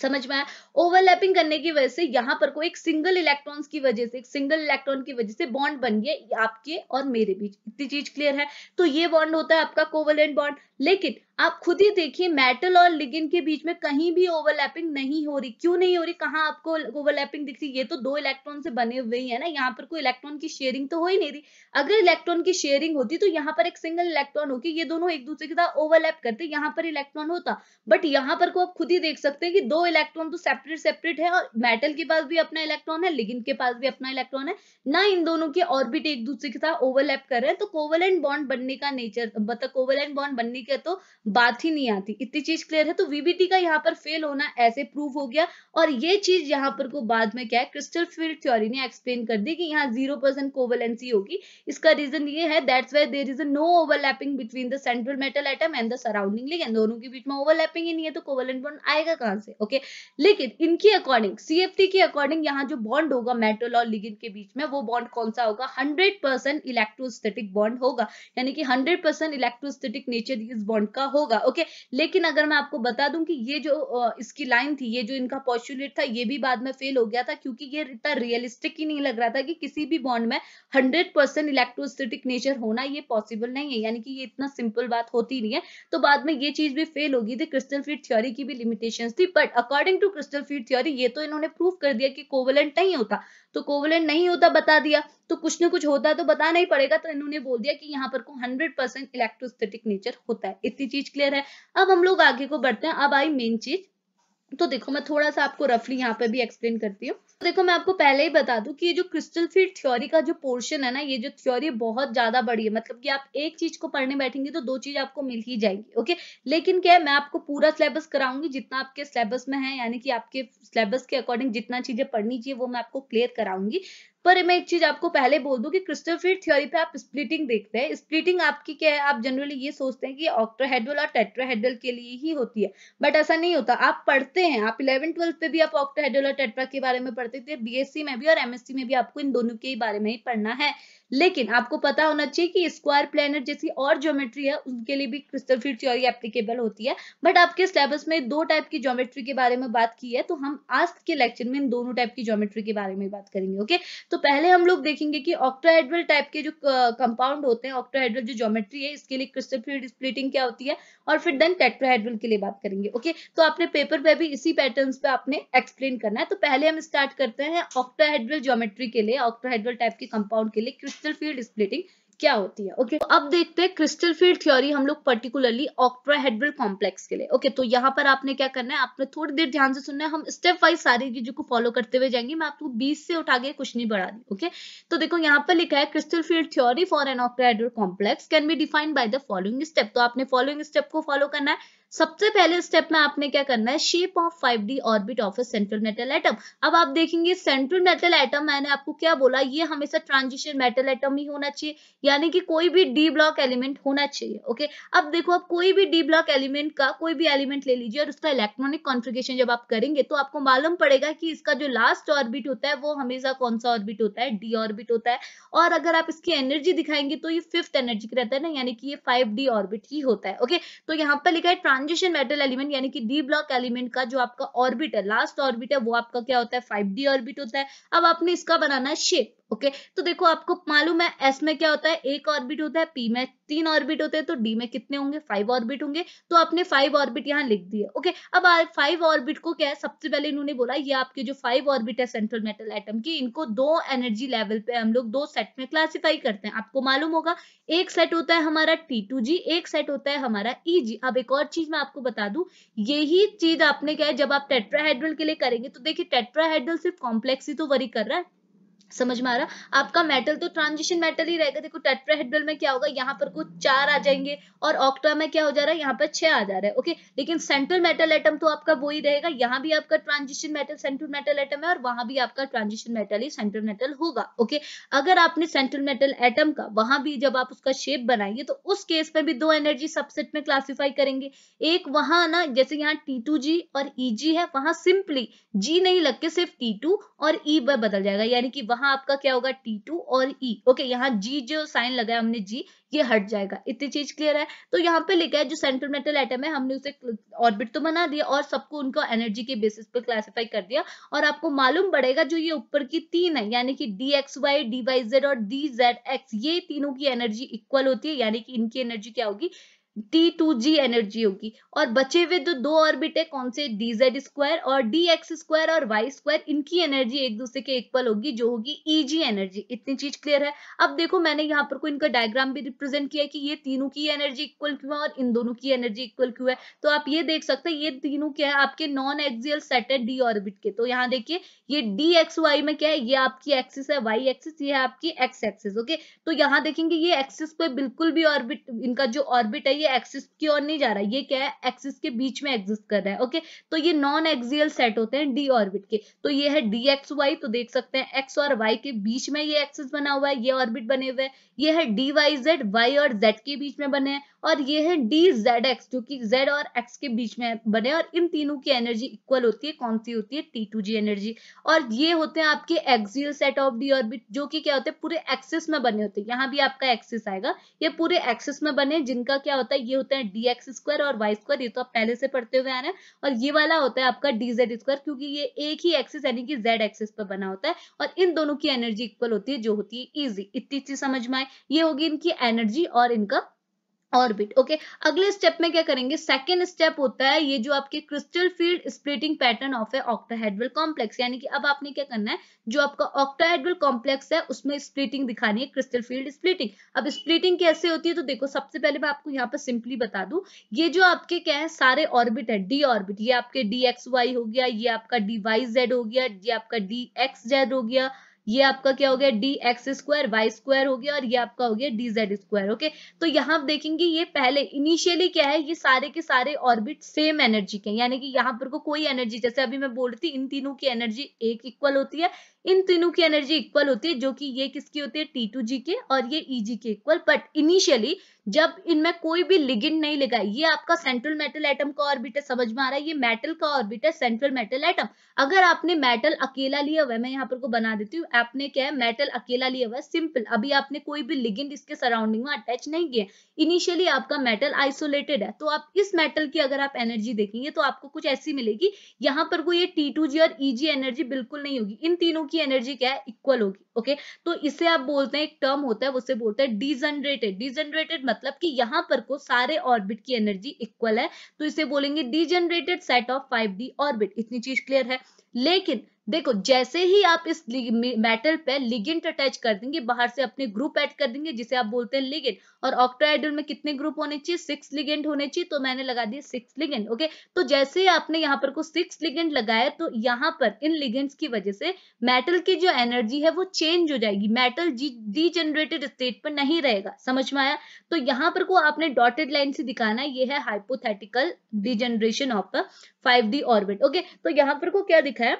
समझ में आया ओवरलैपिंग करने की वजह से यहाँ पर कोई एक सिंगल इलेक्ट्रॉन की वजह से एक सिंगल इलेक्ट्रॉन की वजह से बॉन्ड बन गया आपके और मेरे बीच इतनी चीज क्लियर है तो ये बॉन्ड होता है आपका कोवलेंट बॉन्ड लेकिन आप खुद ही देखिए मेटल और लिगिन के बीच में कहीं भी ओवरलैपिंग नहीं हो रही क्यों नहीं हो रही कहाँ आपको ओवरलैपिंग दिख रही ये तो दो इलेक्ट्रॉन से बने हुए ही है ना यहाँ पर कोई इलेक्ट्रॉन की शेयरिंग तो हो ही नहीं रही अगर इलेक्ट्रॉन की शेयरिंग होती तो यहाँ पर एक सिंगल इलेक्ट्रॉन होकर ये दोनों एक दूसरे के साथ ओवरलैप करते यहाँ पर इलेक्ट्रॉन होता बट यहाँ पर को आप खुद ही देख सकते हैं कि दो इलेक्ट्रॉन तो सेपरेट सेपरेट है और मेटल के पास भी अपना इलेक्ट्रॉन है लिगिन के पास भी अपना इलेक्ट्रॉन है ना इन दोनों के ऑर्बिट एक दूसरे के साथ ओवरलैप कर रहे हैं तो कोवल बॉन्ड बनने का नेचर मतलब कोवल बॉन्ड बनने ठीक है तो बात ही नहीं आती इतनी चीज क्लियर है तो वीबीटी का यहाँ पर फेल होना ऐसे प्रूव हो गया और ये चीज यहाँ पर को बाद में क्या है क्रिस्टल फील्ड थ्योरी ने एक्सप्लेन कर दी कि यहाँ जीरो परसेंट कोवेलेंसी होगी इसका रीजन ये है that's why there is no overlapping between the central metal atom and the surrounding लेकिन दोनों के बीच में ओवरलैपिंग ही नहीं है तो कोवेलेंट बॉन्ड आएगा कहाँ से ओके लेकिन इनकी अकॉर्डिंग सी के अकॉर्डिंग यहाँ जो बॉन्ड होगा मेटल और लिगिन के बीच में वो बॉन्ड कौन सा होगा हंड्रेड इलेक्ट्रोस्टेटिक बॉन्ड होगा यानी कि हंड्रेड इलेक्ट्रोस्टेटिक नेचर इस बॉन्ड का होगा ओके लेकिन अगर मैं आपको बता दूं कि ये जो इसकी लाइन थी ये जो इनका पॉस्टुलेट था ये भी बाद में फेल हो गया था क्योंकि ये इतना रियलिस्टिक ही नहीं लग रहा था कि किसी भी बॉन्ड में हंड्रेड परसेंट इलेक्ट्रोस्टेटिक नेचर होना ये पॉसिबल नहीं है यानी कि ये इतना सिंपल बात होती नहीं है तो बाद में ये चीज भी फेल होगी थी क्रिस्टल फीड थ्योरी की भी लिमिटेशन थी but according to crystal field theory ये तो इन्होंने प्रूव कर दिया कि कोवलेंट नहीं होता तो कोवलेंट नहीं होता बता दिया तो कुछ ना कुछ होता तो बता नहीं पड़ेगा तो इन्होंने बोल दिया कि यहाँ पर को हंड्रेड परसेंट इलेक्ट्रोस्टेटिक नेचर होता है सकता है इतनी चीज क्लियर है अब हम लोग आगे को बढ़ते हैं अब आई मेन चीज तो देखो मैं थोड़ा सा आपको रफली यहाँ पे भी एक्सप्लेन करती हूँ तो देखो मैं आपको पहले ही बता दूं कि ये जो क्रिस्टल फील्ड थ्योरी का जो पोर्शन है ना ये जो थ्योरी बहुत ज्यादा बड़ी है मतलब कि आप एक चीज को पढ़ने बैठेंगे तो दो चीज आपको मिल ही जाएंगी ओके लेकिन क्या है मैं आपको पूरा सिलेबस कराऊंगी जितना आपके सिलेबस में है यानी कि आपके सिलेबस के अकॉर्डिंग जितना चीजें पढ़नी चाहिए वो मैं आपको क्लियर कराऊंगी पर मैं एक चीज आपको पहले बोल दूं कि क्रिस्टल फील्ड थ्योरी पे आप स्प्लिटिंग देखते हैं स्प्लिटिंग आपकी क्या है आप जनरली ये सोचते हैं कि ऑक्ट्रोहेड्रल और टेट्राहेड्रल के लिए ही होती है बट ऐसा नहीं होता आप पढ़ते हैं आप इलेवन ट्वेल्थ पे भी आप ऑक्ट्रोहेड्रल और टेट्रा के बारे में पढ़ते थे बीएससी में भी और एमएससी में भी आपको इन दोनों के बारे में ही पढ़ना है लेकिन आपको पता होना चाहिए कि स्क्वायर प्लेनेट जैसी और ज्योमेट्री है उनके लिए भी क्रिस्टल फील्ड थ्योरी एप्लीकेबल होती है बट आपके सिलेबस में दो टाइप की ज्योमेट्री के बारे में बात की है तो हम आज के लेक्चर में इन दोनों टाइप की ज्योमेट्री के बारे में बात करेंगे ओके तो पहले हम लोग देखेंगे कि ऑक्टाहेड्रल टाइप के जो कंपाउंड होते हैं ऑक्टाहेड्रल जो ज्योमेट्री है इसके लिए क्रिस्टल फील्ड स्प्लिटिंग क्या होती है और फिर देन टेट्राहेड्रल के लिए बात करेंगे ओके तो आपने पेपर पे भी इसी पैटर्न पे आपने एक्सप्लेन करना है तो पहले हम स्टार्ट करते हैं ऑक्टाहेड्रल ज्योमेट्री के लिए ऑक्टाहेड्रल टाइप के कंपाउंड के लिए क्रिस्टल फील्ड स्प्लिटिंग क्या होती है ओके okay? तो अब देखते हैं क्रिस्टल फील्ड थ्योरी हम लोग पर्टिकुलरली ऑक्ट्राहेड्रल कॉम्प्लेक्स के लिए ओके okay, तो यहाँ पर आपने क्या करना है आपने थोड़ी देर ध्यान से सुनना है हम स्टेप वाइज सारी चीजों को फॉलो करते हुए जाएंगे मैं आपको बीस से उठा के कुछ नहीं बढ़ा दी ओके okay? तो देखो यहाँ पर लिखा है crystal field theory for an octahedral complex can be defined by the following step तो आपने फॉलोइंग स्टेप को फॉलो करना है सबसे पहले स्टेप में आपने क्या करना है shape of 5d orbit of a central metal atom अब आप देखेंगे सेंट्रल मेटल एटम मैंने आपको क्या बोला ये हमेशा ट्रांजिशन मेटल एटम ही होना चाहिए यानी कि कोई भी डी ब्लॉक एलिमेंट होना चाहिए ओके अब देखो आप कोई भी डी ब्लॉक एलिमेंट का कोई भी एलिमेंट ले लीजिए और उसका इलेक्ट्रॉनिक कॉन्फ्रिगेशन जब आप करेंगे तो आपको मालूम पड़ेगा कि इसका जो लास्ट ऑर्बिट होता है वो हमेशा कौन सा ऑर्बिट होता है डी ऑर्बिट होता है और अगर आप इसकी एनर्जी दिखाएंगे तो ये फिफ्थ एनर्जी रहता है ना यानी कि ये फाइव ऑर्बिट ही होता है ओके तो यहाँ पर लिखा है ट्रांजिशन मेटल एलिमेंट यानी कि डी ब्लॉक एलिमेंट का जो आपका ऑर्बिट है लास्ट ऑर्बिट है वो आपका क्या होता है फाइव डी ऑर्बिट होता है अब आपने इसका बनाना है शेप ओके तो देखो आपको मालूम है एस में क्या होता है एक ऑर्बिट होता है पी में तीन ऑर्बिट होते हैं तो डी में कितने होंगे फाइव ऑर्बिट होंगे तो आपने फाइव ऑर्बिट यहाँ लिख दिए ओके अब फाइव ऑर्बिट को क्या है सबसे पहले इन्होंने बोला ये आपके जो फाइव ऑर्बिट है सेंट्रल मेटल एटम की इनको दो एनर्जी लेवल पे हम लोग दो सेट में क्लासीफाई करते हैं आपको मालूम होगा एक सेट होता है हमारा टी टू जी एक सेट होता है हमारा ई e जी अब एक और चीज मैं आपको बता दू यही चीज आपने क्या है जब आप टेट्राहाइड्रल के लिए करेंगे तो देखिए टेट्राहाइड्रल सिर्फ कॉम्प्लेक्स ही तो वरी कर रहा है समझ में आ रहा आपका मेटल तो ट्रांजिशन मेटल ही रहेगा देखो टेट्राहेड्रल में क्या होगा यहाँ पर कुछ चार आ जाएंगे और ऑक्टा में क्या हो जा रहा है यहाँ पर छह आ जा रहा है ओके लेकिन सेंट्रल मेटल एटम तो आपका वो ही रहेगा यहाँ भी आपका transition metal central metal atom है और वहां भी आपका ट्रांजिशन मेटल ही सेंट्रल मेटल होगा ओके अगर आपने सेंट्रल मेटल एटम का वहां भी जब आप उसका शेप बनाएंगे तो उस केस में भी दो एनर्जी सबसेट में क्लासीफाई करेंगे एक वहां ना जैसे यहाँ टी और ई e है वहां सिंपली जी नहीं लग के सिर्फ टी और ई e बदल जाएगा यानी कि वहां आपका क्या होगा टी टू और ई e. ओके okay, यहाँ जी जो साइन लगाया हमने जी ये हट जाएगा इतनी चीज क्लियर है तो यहाँ पे लिखा है जो सेंट्रल मेटल एटम है हमने उसे ऑर्बिट तो बना दिया और सबको उनको एनर्जी के बेसिस पर क्लासीफाई कर दिया और आपको मालूम पड़ेगा जो ये ऊपर की तीन है यानी कि D X Y D Y Z और डी जेड एक्स ये तीनों की एनर्जी इक्वल होती है यानी कि इनकी एनर्जी क्या होगी टी टू जी एनर्जी होगी और बचे हुए जो दो ऑर्बिट है कौन से डी जेड स्क्वायर और डी एक्स स्क्वायर और वाई स्क्वायर इनकी एनर्जी एक दूसरे के इक्वल होगी जो होगी ई जी एनर्जी इतनी चीज क्लियर है अब देखो मैंने यहाँ पर कोई इनका डायग्राम भी रिप्रेजेंट किया कि ये तीनों की एनर्जी इक्वल क्यों है और इन दोनों की एनर्जी इक्वल क्यों है तो आप ये देख सकते हैं ये तीनों क्या है आपके नॉन एक्सियल सेट है डी ऑर्बिट के तो यहाँ देखिए ये डी एक्स वाई में क्या है ये आपकी एक्सिस है वाई एक्सिस ये है आपकी एक्स एक्सिस ओके तो यहाँ देखेंगे ये एक्सिस पे बिल्कुल भी ऑर्बिट इनका जो ऑर्बिट है ये एक्सिस की ओर नहीं जा रहा ये क्या है एक्सिस के बीच में एग्जिस्ट कर रहा है ओके तो ये नॉन एक्सियल सेट होते हैं डी ऑर्बिट के तो ये है डी एक्स वाई तो देख सकते हैं एक्स और वाई के बीच में ये एक्सिस बना हुआ है ये ऑर्बिट बने हुए हैं ये है डी वाई जेड वाई और जेड के बीच में बने हैं और ये है डी जेड एक्स जो की जेड और एक्स के बीच में बने और इन तीनों की एनर्जी इक्वल होती है कौन सी होती है टी टू जी एनर्जी और ये होते हैं आपके axial set of D orbit जो की क्या होते हैं पूरे एक्सिस में बने होते हैं यहाँ भी आपका एक्सिस आएगा ये पूरे एक्सिस में बने जिनका क्या होता है है ये होता है डी एक्स स्क्वायर और वाई स्क्वायर ये तो आप पहले से पढ़ते हुए आ रहे हैं और ये वाला होता है आपका डी जेड स्क्वायर क्योंकि ये एक ही एक्सिस यानी कि जेड एक्सिस पर बना होता है और इन दोनों की एनर्जी इक्वल होती है जो होती है इजी इतनी चीज समझ में आए ये होगी इनकी एनर्जी और इनका ऑर्बिट ओके okay? अगले स्टेप में क्या करेंगे सेकेंड स्टेप होता है ये जो आपके crystal field splitting pattern of है ऑक्टाहेड्रल कॉम्प्लेक्स यानी कि अब आपने क्या करना है जो आपका ऑक्टाहेड्रल कॉम्प्लेक्स है उसमें स्प्लिटिंग दिखानी है क्रिस्टल फील्ड स्प्लिटिंग अब स्प्लिटिंग कैसे होती है तो देखो सबसे पहले मैं आपको यहाँ पर सिंपली बता दू ये जो आपके क्या है सारे ऑर्बिट है डी ऑर्बिट ये आपके डी एक्स वाई हो गया ये आपका डी वाई जेड हो गया ये आपका डी एक्स जेड हो गया ये आपका क्या हो गया D X square Y square हो गया और ये आपका हो गया डी जेड स्क्वायर ओके तो यहाँ आप देखेंगे ये पहले इनिशियली क्या है ये सारे के सारे ऑर्बिट सेम एनर्जी के यानी कि यहाँ पर को कोई एनर्जी जैसे अभी मैं बोल रही थी इन तीनों की एनर्जी एक इक्वल होती है इन तीनों की एनर्जी इक्वल होती है जो कि ये किसकी होती है टी टू जी के और ये ई e जी के इक्वल बट इनिशियली जब इनमें कोई भी लिगिंड नहीं लगा ये आपका सेंट्रल मेटल एटम का ऑर्बिट है समझ में आ रहा है ये मेटल का ऑर्बिट है सेंट्रल मेटल एटम अगर आपने मेटल अकेला लिया हुआ है मैं यहाँ पर को बना देती हूँ आपने क्या है मेटल अकेला लिया हुआ है सिंपल अभी आपने कोई भी लिगिन इसके सराउंडिंग में अटैच नहीं किया इनिशियली आपका मेटल आइसोलेटेड है तो आप इस मेटल की अगर आप एनर्जी देखेंगे तो आपको कुछ ऐसी मिलेगी यहाँ पर वो ये टी और ई e एनर्जी बिल्कुल नहीं होगी इन तीनों की की एनर्जी क्या है इक्वल होगी ओके तो इसे आप बोलते हैं एक टर्म होता है उसे बोलते हैं डिजनरेटेड डिजनरेटेड मतलब कि यहां पर को सारे ऑर्बिट की एनर्जी इक्वल है तो इसे बोलेंगे degenerated set of 5d orbit इतनी चीज क्लियर है लेकिन देखो जैसे ही आप इस मेटल पे लिगेंट अटैच कर देंगे बाहर से अपने ग्रुप ऐड कर देंगे जिसे आप बोलते हैं लिगेंट और ऑक्ट्राइडल में कितने ग्रुप होने चाहिए सिक्स लिगेंट होने चाहिए तो मैंने लगा दिए सिक्स लिगेंट ओके तो जैसे ही आपने यहाँ पर को सिक्स लिगेंट लगाया तो यहाँ पर इन लिगेंट्स की वजह से मेटल की जो एनर्जी है वो चेंज चेंज हो जाएगी मेटल डीजेनरेटेड स्टेट पर नहीं रहेगा समझ में आया तो यहाँ पर को आपने डॉटेड लाइन से दिखाना ये है hypothetical degeneration of five D orbit okay तो यहाँ पर को क्या दिखाया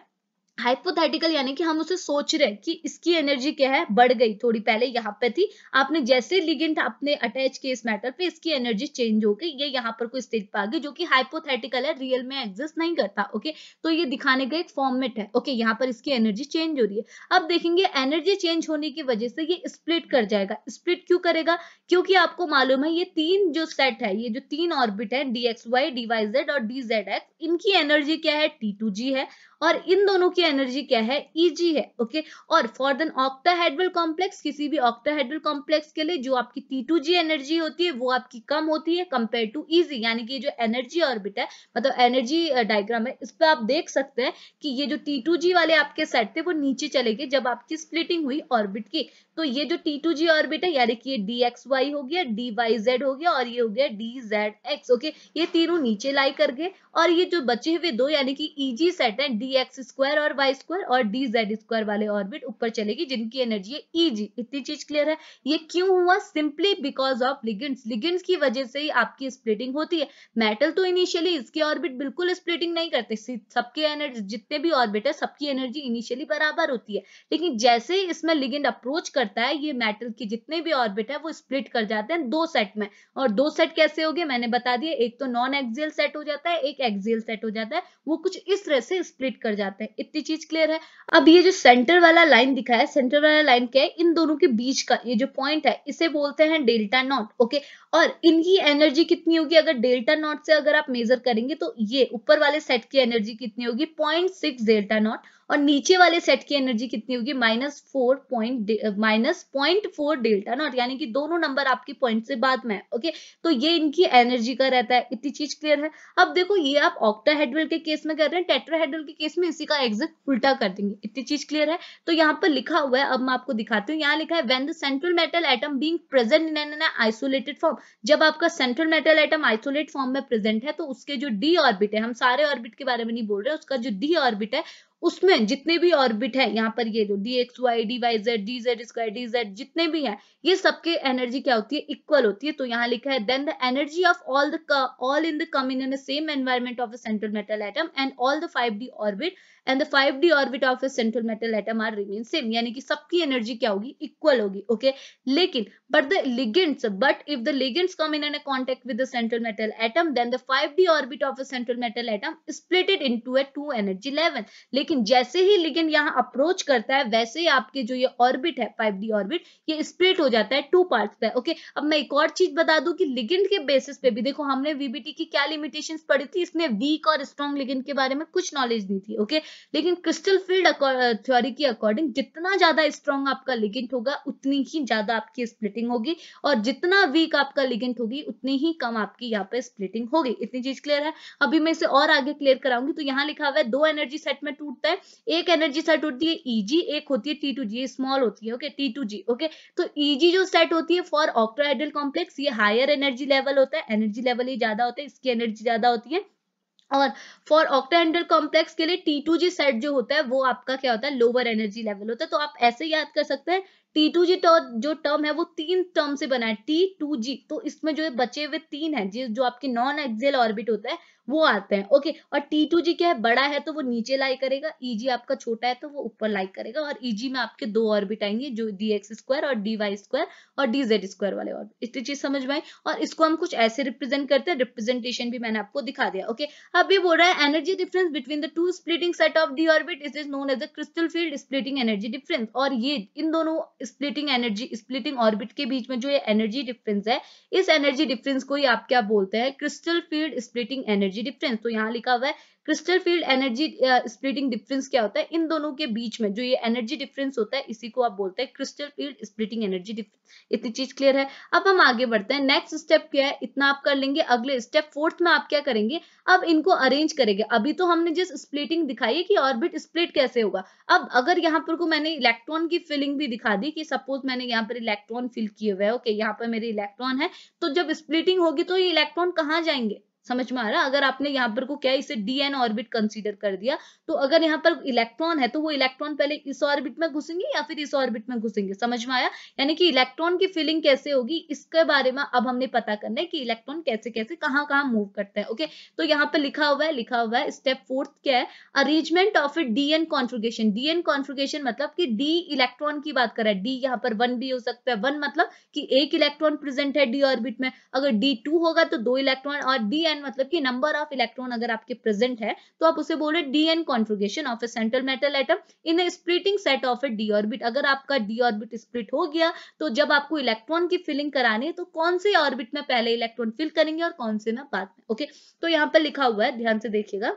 हाइपोथेटिकल यानी कि हम उसे सोच रहे हैं कि इसकी एनर्जी क्या है बढ़ गई थोड़ी पहले यहाँ पे थी आपने जैसे लिगेंट आपने अटैच किया इस मैटर पे इसकी एनर्जी चेंज हो गई ये यहाँ पर कोई स्टेट पे आ गई जो कि हाइपोथेटिकल है रियल में एग्जिस्ट नहीं करता ओके तो ये दिखाने का एक फॉर्मेट है ओके यहाँ पर इसकी एनर्जी चेंज हो रही है अब देखेंगे एनर्जी चेंज होने की वजह से ये स्प्लिट कर जाएगा स्प्लिट क्यों करेगा क्योंकि आपको मालूम है ये तीन जो सेट है ये जो तीन ऑर्बिट है D X Y D Y Z और डी जेड एक्स इनकी एनर्जी क्या है टी टू जी है और इन दोनों की एनर्जी क्या है ईजी है ओके और फॉर देन ऑक्टाहेड्रल कॉम्प्लेक्स किसी भी ऑक्टाहेड्रल कॉम्प्लेक्स के लिए जो आपकी टी टू जी एनर्जी होती है वो आपकी कम होती है कंपेयर टू ईजी यानी कि जो एनर्जी ऑर्बिट है मतलब एनर्जी डायग्राम है इस पर आप देख सकते हैं कि ये जो टी टू जी वाले आपके सेट थे वो नीचे चले गए जब आपकी स्प्लिटिंग हुई ऑर्बिट की तो ये जो टी टू जी ऑर्बिट है यानी कि ये डी एक्स वाई हो गया डी वाई जेड हो गया और ये हो गया डी जेड एक्स ओके ये तीनों नीचे लाई कर गए और ये जो बचे हुए दो यानी कि जी सेट है डी एक्स स्क्वायर और वाई स्क्वायर और डी जेड स्क्वायर वाले ऑर्बिट ऊपर चलेगी जिनकी एनर्जी है जी e इतनी चीज क्लियर है ये क्यों हुआ simply because of ligands ligands की वजह से ही आपकी स्प्लिटिंग होती है मेटल तो इनिशियली इसके ऑर्बिट बिल्कुल स्प्लिटिंग नहीं करते सबके एनर्जी जितने भी ऑर्बिट है सबकी एनर्जी इनिशियली बराबर होती है लेकिन जैसे ही इसमें लिगेंड अप्रोच कर करता है ये मेटल के जितने भी ऑर्बिट है वो स्प्लिट कर जाते हैं दो सेट में और दो सेट कैसे हो गए मैंने बता दिया एक तो नॉन एक्सियल सेट हो जाता है एक एक्सियल सेट हो जाता है वो कुछ इस तरह से स्प्लिट कर जाते हैं इतनी चीज क्लियर है अब ये जो सेंटर वाला लाइन दिखा है सेंटर वाला लाइन क्या है इन दोनों के बीच का ये जो पॉइंट है इसे बोलते हैं डेल्टा नॉट ओके और इनकी एनर्जी कितनी होगी अगर डेल्टा नॉट से अगर आप मेजर करेंगे तो ये ऊपर वाले सेट की एनर्जी कितनी होगी पॉइंट डेल्टा नॉट और नीचे वाले सेट की एनर्जी कितनी होगी minus four point minus point four delta naught यानी कि दोनों नंबर आपकी पॉइंट से बाद में है ओके तो ये इनकी एनर्जी का रहता है इतनी चीज क्लियर है अब देखो ये आप हेडवेल के केस में कर रहे हैं हेडवेल के केस में इसी का एग्जिट उल्टा कर देंगे इतनी चीज क्लियर है तो यहाँ पर लिखा हुआ है अब मैं आपको दिखाती हूँ यहाँ लिखा है when the central metal atom being present in an isolated form जब आपका central metal atom isolate form में प्रेजेंट है तो उसके जो डी ऑर्बिट है हम सारे ऑर्बिट के बारे में नहीं बोल रहे उसका जो डी ऑर्बिट है उसमें जितने भी ऑर्बिट है यहाँ पर ये जो D X Y D Y Z D Z square D Z जितने भी हैं ये सबके एनर्जी क्या होती है इक्वल होती है तो यहाँ लिखा है then the energy of all the all in the coming in the same environment of the central metal atom and all the five D orbit and the D orbit of a central metal atom are remain same यानी कि सबकी energy क्या होगी equal होगी okay लेकिन but the ligands but if the ligands come in an contact with the central metal atom then the D orbit of a central metal atom splitted to a two energy level लेकिन जैसे ही ligand यहाँ approach करता है वैसे ही आपके जो ये orbit है फाइव डी ऑर्बिट ये स्प्लिट हो जाता है टू पार्ट पे ओके अब मैं एक और चीज बता दू की लिगेंट के बेसिस पे भी देखो हमने वीबीटी की क्या लिमिटेशन पढ़ी थी इसमें वीक और स्ट्रॉन्ग लिगेंट के बारे में कुछ नॉलेज दी थी ओके okay? लेकिन क्रिस्टल फील्ड थ्योरी के अकॉर्डिंग जितना ज्यादा स्ट्रॉन्ग आपका लिगेंट होगा उतनी ही ज्यादा आपकी स्प्लिटिंग होगी और जितना वीक आपका लिगेंट होगी उतनी ही कम आपकी यहाँ पे स्प्लिटिंग होगी इतनी चीज क्लियर है अभी मैं इसे और आगे क्लियर कराऊंगी तो यहाँ लिखा हुआ है दो एनर्जी सेट में टूटता है एक एनर्जी सेट टूटती है ईजी एक होती है टी टू जी स्मॉल होती है okay T two G okay तो ईजी जो सेट होती है फॉर ऑक्ट्राइडल कॉम्प्लेक्स ये हायर एनर्जी लेवल होता है एनर्जी लेवल ही ज्यादा होता है इसकी एनर्जी ज्यादा होती है और फॉर ऑक्टाहेड्रल कॉम्प्लेक्स के लिए टी टू जी सेट जो होता है वो आपका क्या होता है लोअर एनर्जी लेवल होता है तो आप ऐसे याद कर सकते हैं टी टू जी जो टर्म है वो तीन टर्म से बना है टी टू जी तो इसमें जो है बचे हुए तीन है जिस जो आपके नॉन एक्सेल ऑर्बिट होता है वो आते हैं ओके और टी टू जी क्या है बड़ा है तो वो नीचे लाई करेगा ईजी e आपका छोटा है तो वो ऊपर लाई करेगा और ईजी e में आपके दो ऑर्बिट आएंगे जो डी एक्स स्क्वायर और डी वाई स्क्वायर और डी जेड स्क्वायर वाले ऑर्बिट इस चीज समझ में आए और इसको हम कुछ ऐसे रिप्रेजेंट करते हैं रिप्रेजेंटेशन भी मैंने आपको दिखा दिया ओके अब ये बोल रहा है energy difference between the two splitting set of D orbit is is known as a crystal field splitting energy difference और ये इन दोनों स्प्लिटिंग एनर्जी स्प्लिटिंग ऑर्बिट के बीच में जो ये एनर्जी डिफरेंस है इस एनर्जी डिफरेंस को ही आप क्या बोलते हैं crystal field splitting energy difference तो यहाँ लिखा हुआ है crystal field energy splitting difference क्या होता है इन दोनों के बीच में जो ये एनर्जी डिफरेंस होता है इसी को आप बोलते हैं crystal field splitting energy difference इतनी चीज क्लियर है अब हम आगे बढ़ते हैं नेक्स्ट स्टेप क्या है इतना आप कर लेंगे अगले स्टेप फोर्थ में आप क्या करेंगे अब इनको अरेंज करेंगे अभी तो हमने जिस स्प्लिटिंग दिखाई है कि ऑर्बिट स्प्लिट कैसे होगा अब अगर यहाँ पर को मैंने इलेक्ट्रॉन की फिलिंग भी दिखा दी कि सपोज मैंने यहाँ पर इलेक्ट्रॉन फिल किए हुए ओके यहाँ पर मेरे इलेक्ट्रॉन है तो जब स्प्लिटिंग होगी तो ये इलेक्ट्रॉन कहाँ जाएंगे समझ में आ रहा अगर आपने यहाँ पर को क्या इसे डी एन ऑर्बिट कंसिडर कर दिया तो अगर यहाँ पर इलेक्ट्रॉन है तो वो इलेक्ट्रॉन पहले इस ऑर्बिट में घुसेंगे या फिर इस ऑर्बिट में घुसेंगे समझ में आया यानी कि इलेक्ट्रॉन की फिलिंग कैसे होगी इसके बारे में अब हमने पता करना है कि इलेक्ट्रॉन कैसे कैसे कहाँ कहाँ मूव करता है ओके तो यहाँ पर लिखा हुआ है लिखा हुआ है स्टेप फोर्थ क्या है arrangement of a D N configuration D N configuration मतलब की डी इलेक्ट्रॉन की बात करें डी यहाँ पर वन भी हो सकता है वन मतलब की एक इलेक्ट्रॉन प्रेजेंट है डी ऑर्बिट में अगर डी टू होगा तो दो इलेक्ट्रॉन और डी डीएन मतलब कि नंबर ऑफ इलेक्ट्रॉन अगर आपके प्रेजेंट है तो आप उसे बोल रहे D N configuration of a central metal atom in a splitting set of a D orbit अगर आपका डी ऑर्बिट स्प्लिट हो गया तो जब आपको इलेक्ट्रॉन की फिलिंग करानी है तो कौन से ऑर्बिट में पहले इलेक्ट्रॉन फिल करेंगे और कौन से में बाद में ओके तो यहाँ पर लिखा हुआ है ध्यान से देखिएगा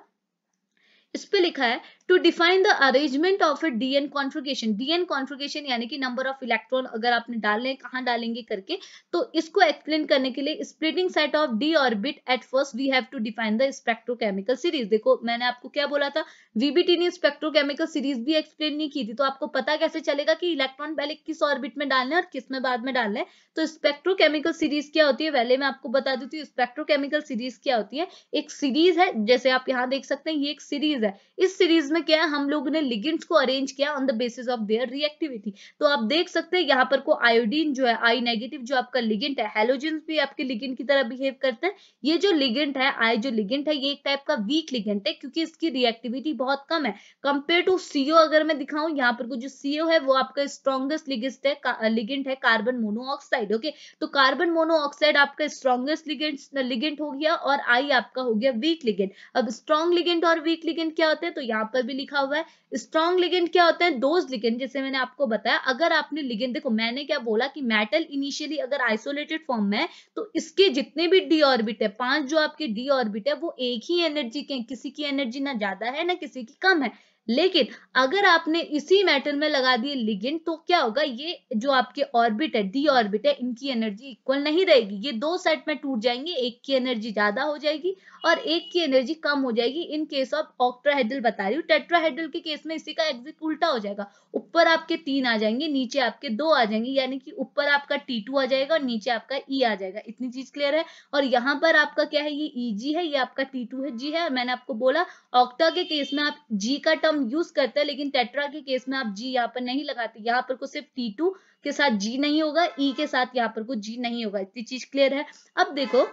इस पे लिखा है to define the arrangement of a D N configuration D N configuration यानी कि नंबर ऑफ इलेक्ट्रॉन अगर आपने डालने कहा डालेंगे करके तो इसको एक्सप्लेन करने के लिए splitting set of D orbit at first we have to define the spectrochemical series देखो मैंने आपको क्या बोला था वीबीटी ने स्पेक्ट्रोकेमिकल सीरीज भी एक्सप्लेन नहीं की थी तो आपको पता कैसे चलेगा कि इलेक्ट्रॉन पहले किस ऑर्बिट में डालना है और किस में बाद में डालना है तो स्पेक्ट्रोकेमिकल सीरीज क्या होती है पहले मैं आपको बता देती हूँ स्पेक्ट्रोकेमिकल सीरीज क्या होती है एक सीरीज है जैसे आप यहाँ देख सकते हैं ये एक सीरीज सीरीज है इस सीरीज में क्या है हम लोगों ने लिगेंड्स को अरेंज किया on the basis of their reactivity तो आप देख सकते हैं यहाँ पर को आयोडीन जो है आई नेगेटिव जो आपका लिगेंट है हेलोजिन भी आपके लिगेंट की तरह बिहेव करते हैं ये जो लिगेंट है आई जो लिगेंट है ये एक टाइप का वीक लिगेंट है क्योंकि इसकी रिएक्टिविटी बहुत कम है कंपेयर टू सीओ अगर मैं दिखाऊं यहाँ पर को जो सीओ है वो आपका स्ट्रॉन्गेस्ट लिगेस्ट है लिगेंट है कार्बन मोनोऑक्साइड ओके तो कार्बन मोनोऑक्साइड आपका स्ट्रॉन्गेस्ट लिगेंट लिगेंट हो गया और आई आपका हो गया वीक लिगेंट अब स्ट्रॉन्ग लिगेंट और वीक लिगेंट लिगेंड क्या होते हैं तो यहाँ पर भी लिखा हुआ है स्ट्रॉन्ग लिगेंड क्या होते हैं दोज लिगेंड जैसे मैंने आपको बताया अगर आपने लिगेंड देखो मैंने क्या बोला कि मेटल इनिशियली अगर आइसोलेटेड फॉर्म में है तो इसके जितने भी डी ऑर्बिट है पांच जो आपके डी ऑर्बिट है वो एक ही एनर्जी के किसी की एनर्जी ना ज्यादा है ना किसी की कम है लेकिन अगर आपने इसी मेटल में लगा दिए लिगेंड तो क्या होगा ये जो आपके ऑर्बिट है डी ऑर्बिट है इनकी एनर्जी इक्वल नहीं रहेगी ये दो सेट में टूट जाएंगे एक की एनर्जी ज्यादा हो जाएगी और एक की एनर्जी कम हो जाएगी इन केस ऑफ ऑक्ट्राहेड्रल बता रही हूँ टेट्राहेड्रल के केस में इसी का एग्जिट उल्टा हो जाएगा ऊपर आपके तीन आ जाएंगे नीचे आपके दो आ जाएंगे यानी कि ऊपर आपका टी टू आ जाएगा और नीचे आपका ई e आ जाएगा इतनी चीज क्लियर है और यहाँ पर आपका क्या है ये ई e जी है ये आपका टी टू है जी है मैंने आपको बोला ऑक्टा के केस में आप जी का टर्म यूज करते हैं लेकिन टेट्रा के केस में आप जी यहाँ पर नहीं लगाते यहाँ पर को सिर्फ टी टू के साथ जी नहीं होगा ई e के साथ यहाँ पर को जी नहीं होगा इतनी चीज क्लियर है अब देखो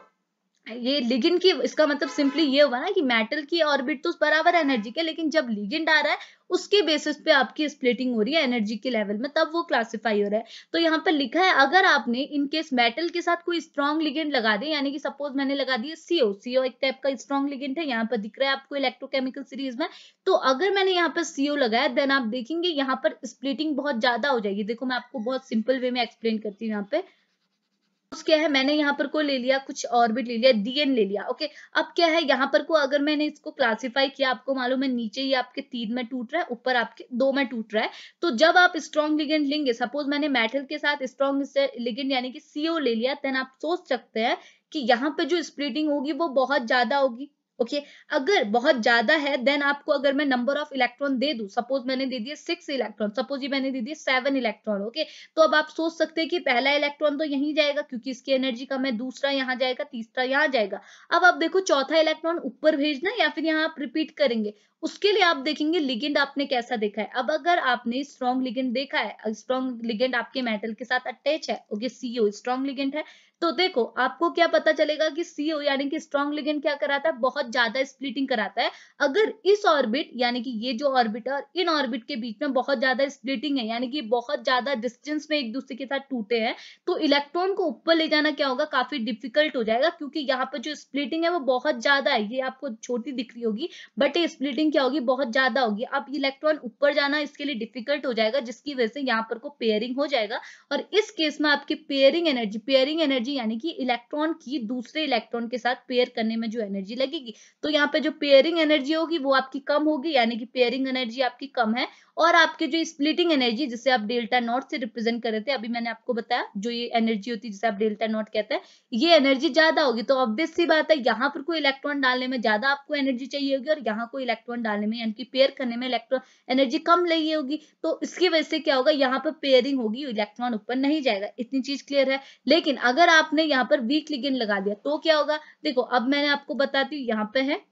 ये लिगिन की इसका मतलब सिंपली ये हुआ ना कि मेटल की ऑर्बिट तो बराबर एनर्जी के लेकिन जब लिगेंड आ रहा है उसके बेसिस पे आपकी स्प्लिटिंग हो रही है एनर्जी के लेवल में तब वो क्लासिफाई हो रहा है तो यहाँ पर लिखा है अगर आपने इनकेस मेटल के साथ कोई स्ट्रॉन्ग लिगेंड लगा दे यानी कि सपोज मैंने लगा दिया सीओ सीओ एक टाइप का स्ट्रॉन्ग लिगेंड है यहाँ पर दिख रहा है आपको इलेक्ट्रोकेमिकल सीरीज में तो अगर मैंने यहाँ पर सीओ लगाया देन आप देखेंगे यहाँ पर स्प्लिटिंग बहुत ज्यादा हो जाएगी देखो मैं आपको बहुत सिंपल वे में एक्सप्लेन करती हूँ यहाँ पे क्या है मैंने यहाँ पर को ले लिया कुछ और भी ले लिया डीएन ले लिया ओके अब क्या है यहाँ पर को अगर मैंने इसको क्लासिफाई किया आपको मालूम है नीचे ये आपके तीन में टूट रहा है ऊपर आपके दो में टूट रहा है तो जब आप स्ट्रॉन्ग लिगेंड लेंगे सपोज मैंने मेटल के साथ स्ट्रॉन्ग लिगेंड यानी कि सीओ ले लिया देन आप सोच सकते हैं कि यहाँ पे जो स्प्लिटिंग होगी वो बहुत ज्यादा होगी ओके okay? अगर बहुत ज्यादा है देन आपको अगर मैं नंबर ऑफ इलेक्ट्रॉन दे दू सपोज मैंने दे दिए सिक्स इलेक्ट्रॉन सपोज ये मैंने दे दिए सेवन इलेक्ट्रॉन ओके तो अब आप सोच सकते हैं कि पहला इलेक्ट्रॉन तो यहीं जाएगा क्योंकि इसकी एनर्जी कम है दूसरा यहाँ जाएगा तीसरा यहाँ जाएगा अब आप देखो चौथा इलेक्ट्रॉन ऊपर भेजना या फिर यहाँ आप रिपीट करेंगे उसके लिए आप देखेंगे लिगेंड आपने कैसा देखा है अब अगर आपने स्ट्रॉन्ग लिगेंड देखा है स्ट्रॉन्ग लिगेंड आपके मेटल के साथ अटैच है ओके सीओ स्ट्रॉन्ग लिगेंड है तो देखो आपको क्या पता चलेगा कि सीओ यानी कि स्ट्रॉन्ग लिगेंड क्या कराता है बहुत ज्यादा स्प्लिटिंग कराता है अगर इस ऑर्बिट यानी कि ये जो ऑर्बिट है और इन ऑर्बिट के बीच में बहुत ज्यादा स्प्लिटिंग है यानी कि बहुत ज्यादा डिस्टेंस में एक दूसरे के साथ टूटे हैं तो इलेक्ट्रॉन को ऊपर ले जाना क्या होगा काफी डिफिकल्ट हो जाएगा क्योंकि यहाँ पर जो स्प्लिटिंग है वो बहुत ज्यादा है ये आपको छोटी दिख रही होगी बट ये स्प्लिटिंग क्या होगी बहुत ज्यादा होगी अब इलेक्ट्रॉन ऊपर जाना इसके लिए डिफिकल्ट हो जाएगा जिसकी वजह से यहाँ पर को पेयरिंग हो जाएगा और इस केस में आपकी pairing energy pairing energy energy यानी कि इलेक्ट्रॉन की दूसरे इलेक्ट्रॉन के साथ पेयर करने में जो एनर्जी लगेगी तो यहाँ पे जो पेयरिंग एनर्जी होगी वो आपकी कम होगी यानी कि पेयरिंग एनर्जी आपकी कम है और आपके जो स्प्लिटिंग एनर्जी जिसे आप डेल्टा नॉट से रिप्रेजेंट कर रहे थे अभी मैंने आपको बताया जो ये एनर्जी होती है जिसे आप डेल्टा नॉट कहते हैं ये एनर्जी ज्यादा होगी तो ऑब्वियस सी बात है यहाँ पर कोई इलेक्ट्रॉन डालने में ज्यादा आपको एनर्जी चाहिए होगी और यहाँ कोई इलेक्ट्रॉन डालने में यानी कि पेयर करने में इलेक्ट्रॉन एनर्जी कम लगी होगी तो इसकी वजह से क्या होगा यहाँ पर पेयरिंग होगी इलेक्ट्रॉन ऊपर नहीं जाएगा इतनी चीज क्लियर है लेकिन अगर आपने यहाँ पर वीक लिगेंड लगा दिया तो क्या होगा देखो अब मैंने आपको बताती हूँ यहाँ पे है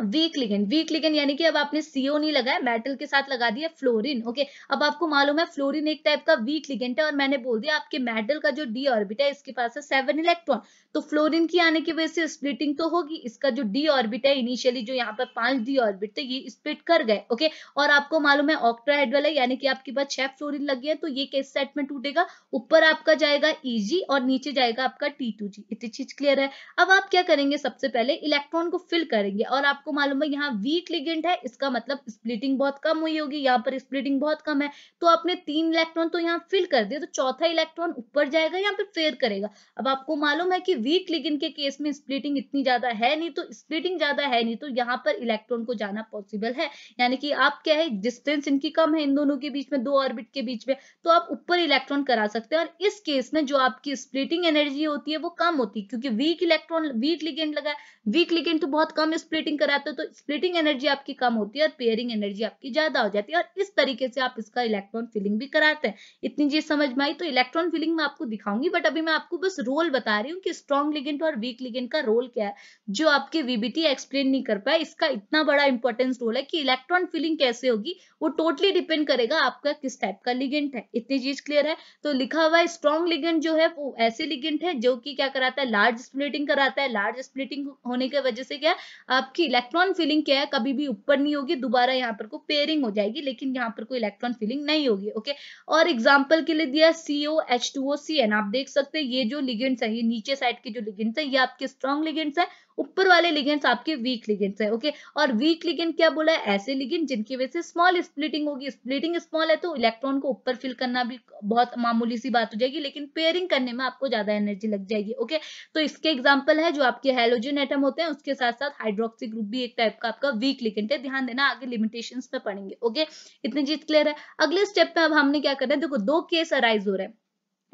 वीक लिगेंड वीक लिगेंड यानी कि अब आपने सीओ नहीं लगाया मेटल के साथ लगा दिया फ्लोरिन ओके अब आपको मालूम है फ्लोरिन एक टाइप का वीक लिगेंड है और मैंने बोल दिया आपके मेटल का जो डी ऑर्बिट है इसके पास है सेवन इलेक्ट्रॉन तो फ्लोरिन की आने की वजह से स्प्लिटिंग तो होगी इसका जो डी ऑर्बिट है इनिशियली जो यहाँ पर पांच डी ऑर्बिट थे ये स्प्लिट कर गए ओके और आपको मालूम है ऑक्ट्राहेड्रल है यानी कि आपके पास छह फ्लोरिन लगी है तो ये किस सेट में टूटेगा ऊपर आपका जाएगा ईजी और नीचे जाएगा आपका टी इतनी चीज क्लियर है अब आप क्या करेंगे सबसे पहले इलेक्ट्रॉन को फिल करेंगे और आप आपको मालूम है यहाँ वीक लिगेंट है इसका मतलब स्प्लिटिंग बहुत कम हुई होगी यहाँ पर स्प्लिटिंग बहुत कम है तो आपने तीन इलेक्ट्रॉन तो यहाँ फिल कर दिया तो चौथा इलेक्ट्रॉन ऊपर जाएगा या फिर फेयर करेगा अब आपको मालूम है कि वीक लिगेंट के केस में स्प्लिटिंग इतनी ज्यादा है नहीं तो स्प्लिटिंग ज्यादा है नहीं तो यहाँ पर इलेक्ट्रॉन को जाना पॉसिबल है यानी कि आप क्या है डिस्टेंस इनकी कम है इन दोनों के बीच में दो ऑर्बिट के बीच में तो आप ऊपर इलेक्ट्रॉन करा सकते हैं और इस केस में जो आपकी स्प्लिटिंग एनर्जी होती है वो कम होती है क्योंकि वीक इलेक्ट्रॉन वीक लिगेंट लगा वीक लिगेंट तो बहुत कम स्प्लिटिंग करा जाते हो तो स्प्लिटिंग एनर्जी आपकी कम होती है और पेयरिंग एनर्जी आपकी ज्यादा हो जाती है और इस तरीके से आप इसका इलेक्ट्रॉन फिलिंग भी कराते हैं इतनी चीज समझ में आई तो इलेक्ट्रॉन फिलिंग मैं आपको दिखाऊंगी बट अभी मैं आपको बस रोल बता रही हूँ कि स्ट्रॉन्ग लिगेंट और वीक लिगेंट का रोल क्या है जो आपके वीबीटी एक्सप्लेन नहीं कर पाए इसका इतना बड़ा इंपॉर्टेंस रोल है कि इलेक्ट्रॉन फिलिंग कैसे होगी वो टोटली डिपेंड करेगा आपका किस टाइप का लिगेंट है इतनी चीज क्लियर है तो लिखा हुआ है स्ट्रॉन्ग लिगेंट जो है वो ऐसे लिगेंट है जो कि क्या कराता है लार्ज स्प्लिटिंग कराता है लार्ज स्प्लिटिंग होने की वजह से क्या आपकी इलेक्ट्रॉन फिलिंग क्या है कभी भी ऊपर नहीं होगी दोबारा यहाँ पर को पेयरिंग हो जाएगी लेकिन यहाँ पर कोई इलेक्ट्रॉन फिलिंग नहीं होगी ओके और एग्जाम्पल के लिए दिया CO H two O C N आप देख सकते हैं ये जो लिगेंट्स है ये नीचे साइड के जो लिगेंट्स है ये आपके स्ट्रॉन्ग लिगेंट्स है ऊपर वाले लिगेंड्स आपके वीक लिगेंड्स है ओके और वीक लिगेंड क्या बोला है ऐसे लिगेंड जिनकी वजह से स्मॉल स्प्लिटिंग होगी स्प्लिटिंग स्मॉल है तो इलेक्ट्रॉन को ऊपर फिल करना भी बहुत मामूली सी बात हो जाएगी लेकिन पेयरिंग करने में आपको ज्यादा एनर्जी लग जाएगी ओके तो इसके एग्जाम्पल है जो आपके हाइलोजन एटम होते हैं उसके साथ साथ हाइड्रोक्सिक ग्रुप भी एक टाइप का आपका वीक लिगेंड है ध्यान देना आगे लिमिटेशन पे पड़ेंगे ओके इतनी चीज क्लियर है अगले स्टेप में अब हमने क्या करना है देखो दो केस अराइज हो रहे हैं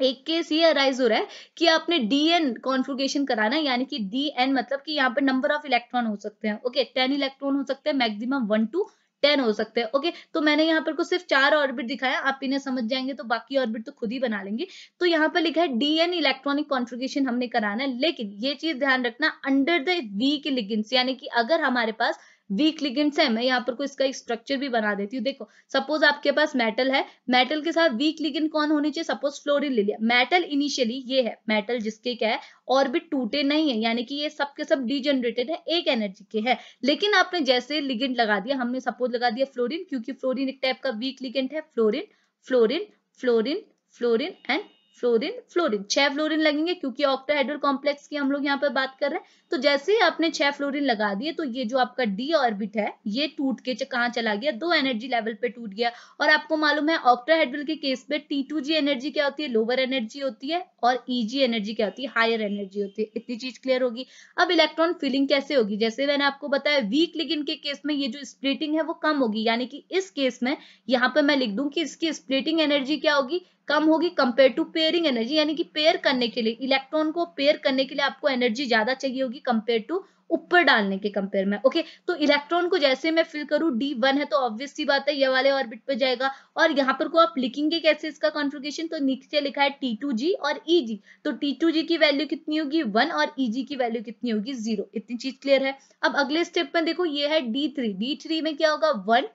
एक केस ये अराइज हो रहा है कि आपने डीएन कॉन्फ्रिगेशन कराना है यानी कि डीएन मतलब कि यहाँ पे नंबर ऑफ इलेक्ट्रॉन हो सकते हैं ओके टेन इलेक्ट्रॉन हो सकते हैं मैक्सिमम वन टू टेन हो सकते हैं ओके तो मैंने यहाँ पर को सिर्फ चार ऑर्बिट दिखाया आप इन्हें समझ जाएंगे तो बाकी ऑर्बिट तो खुद ही बना लेंगे तो यहाँ पर लिखा है डीएन इलेक्ट्रॉनिक कॉन्फ्रिगेशन हमने कराना है लेकिन ये चीज ध्यान रखना अंडर द वीक लिगिंस यानी कि अगर हमारे पास वीक लिगेंड्स है मैं यहाँ पर कोई इसका स्ट्रक्चर भी बना देती हूँ देखो सपोज आपके पास मेटल है मेटल के साथ वीक लिगेंड कौन होनी चाहिए सपोज फ्लोरिन ले लिया मेटल इनिशियली ये है मेटल जिसके क्या है और भी टूटे नहीं है यानी कि ये सब के सब डिजनरेटेड है एक एनर्जी के है लेकिन आपने जैसे लिगेंड लगा दिया हमने सपोज लगा दिया फ्लोरिन क्योंकि फ्लोरिन एक टाइप का वीक लिगेंड है fluorine fluorine fluorine fluorine and fluorine fluorine छह फ्लोरिन लगेंगे क्योंकि ऑक्टाहाइड्रल कॉम्प्लेक्स की हम लोग यहाँ पर बात कर रहे हैं तो जैसे ही आपने छह फ्लोरिन लगा दिए तो ये जो आपका डी ऑर्बिट है ये टूट के कहा चला गया दो एनर्जी लेवल पे टूट गया और आपको मालूम है ऑक्टाहाइड्रल के केस पे टी टू जी एनर्जी क्या होती है लोअर एनर्जी होती है और ई जी एनर्जी क्या होती है हायर एनर्जी होती है इतनी चीज क्लियर होगी अब इलेक्ट्रॉन फिलिंग कैसे होगी जैसे मैंने आपको बताया वीक लिगिन के केस में ये जो स्प्लिटिंग है वो कम होगी यानी कि इस केस में यहाँ पर मैं लिख दूं कि इसकी स्प्लिटिंग एनर्जी क्या होगी कम होगी कंपेयर टू पेयरिंग एनर्जी यानी कि पेयर करने के लिए इलेक्ट्रॉन को पेयर करने के लिए आपको एनर्जी ज्यादा चाहिए होगी कंपेयर टू ऊपर डालने के कंपेयर में ओके तो इलेक्ट्रॉन को जैसे मैं फिल करूं डी वन है तो ऑब्वियस सी बात है ये वाले ऑर्बिट पे जाएगा और यहाँ पर को आप लिखेंगे कैसे इसका कॉन्फ्रिगेशन तो नीचे लिखा है टी टू जी और ई e जी तो टी टू जी की वैल्यू कितनी होगी वन और ई e जी की वैल्यू कितनी होगी जीरो इतनी चीज क्लियर है अब अगले स्टेप में देखो ये है डी थ्री डी थ्री में क्या होगा वन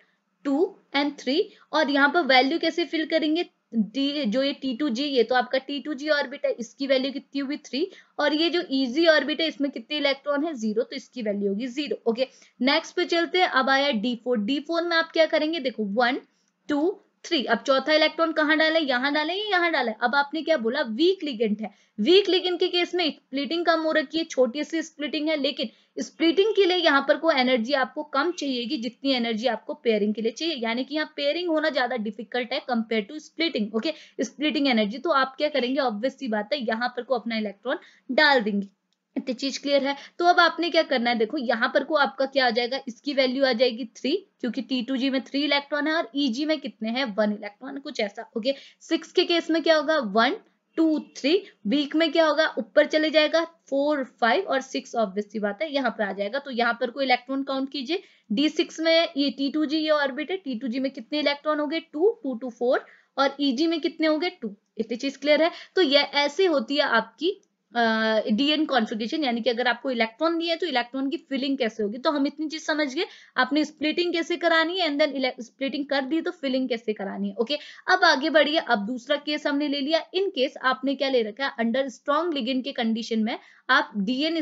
टू एंड थ्री और यहाँ पर वैल्यू कैसे फिल करेंगे डी जो ये टी टू जी ये तो आपका टी टू जी ऑर्बिट है इसकी वैल्यू कितनी होगी थ्री और ये जो इजी ऑर्बिट है इसमें कितने इलेक्ट्रॉन है जीरो तो इसकी वैल्यू होगी जीरो ओके नेक्स्ट पे चलते हैं अब आया डी फोर डी फोर में आप क्या करेंगे देखो वन टू थ्री अब चौथा इलेक्ट्रॉन कहाँ डाले यहाँ डाले या यहाँ डाले अब आपने क्या बोला वीक लिगेंट है वीक लिगेंट के केस में स्प्लिटिंग कम हो रखी है छोटी सी स्प्लिटिंग है लेकिन स्प्लिटिंग के लिए यहाँ पर को एनर्जी आपको कम चाहिएगी जितनी एनर्जी आपको पेयरिंग के लिए चाहिए यानी कि यहाँ पेयरिंग होना ज्यादा डिफिकल्ट है compare to splitting okay splitting energy तो आप क्या करेंगे ऑब्वियसली बात है यहाँ पर को अपना इलेक्ट्रॉन डाल देंगे इतनी चीज क्लियर है तो अब आपने क्या करना है देखो यहाँ पर को आपका क्या आ जाएगा इसकी वैल्यू आ जाएगी थ्री क्योंकि टी टू जी में थ्री इलेक्ट्रॉन है और ई e जी में कितने हैं वन इलेक्ट्रॉन कुछ ऐसा ओके सिक्स के केस में क्या होगा वन टू थ्री वीक में क्या होगा ऊपर चले जाएगा फोर फाइव और सिक्स ऑब्वियस सी बात है यहाँ पर आ जाएगा तो यहाँ पर कोई इलेक्ट्रॉन काउंट कीजिए डी सिक्स में ये टी टू जी ये ऑर्बिट है टी टू जी में कितने इलेक्ट्रॉन हो गए टू टू टू फोर और ईजी e में कितने होंगे टू इतनी चीज क्लियर है तो यह ऐसे होती है आपकी डीएन कॉन्फ़िगरेशन यानी कि अगर आपको इलेक्ट्रॉन दिया है तो इलेक्ट्रॉन की फिलिंग कैसे होगी तो हम इतनी चीज समझ गए आपने स्प्लिटिंग कैसे करानी है एंड देन स्प्लिटिंग कर दी तो फिलिंग कैसे करानी है ओके okay? अब आगे बढ़िए अब दूसरा केस हमने ले लिया इन केस आपने क्या ले रखा है अंडर स्ट्रॉन्ग लिगिन के कंडीशन में आप डीएन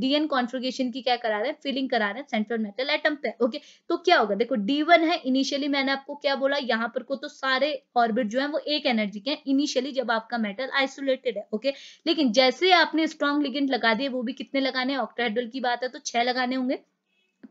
डीएन कॉन्फ्रिगेशन की क्या करा रहे हैं फिलिंग करा रहे हैं सेंट्रल मेटल एटम पे ओके तो क्या होगा देखो डी वन है इनिशियली मैंने आपको क्या बोला यहाँ पर को तो सारे ऑर्बिट जो है वो एक एनर्जी के इनिशियली जब आपका मेटल आइसोलेटेड है ओके लेकिन जैसे आपने स्ट्रॉन्ग लिगेंट लगा दिए वो भी कितने लगाने ऑक्टाहेड्रल की बात है तो छह लगाने होंगे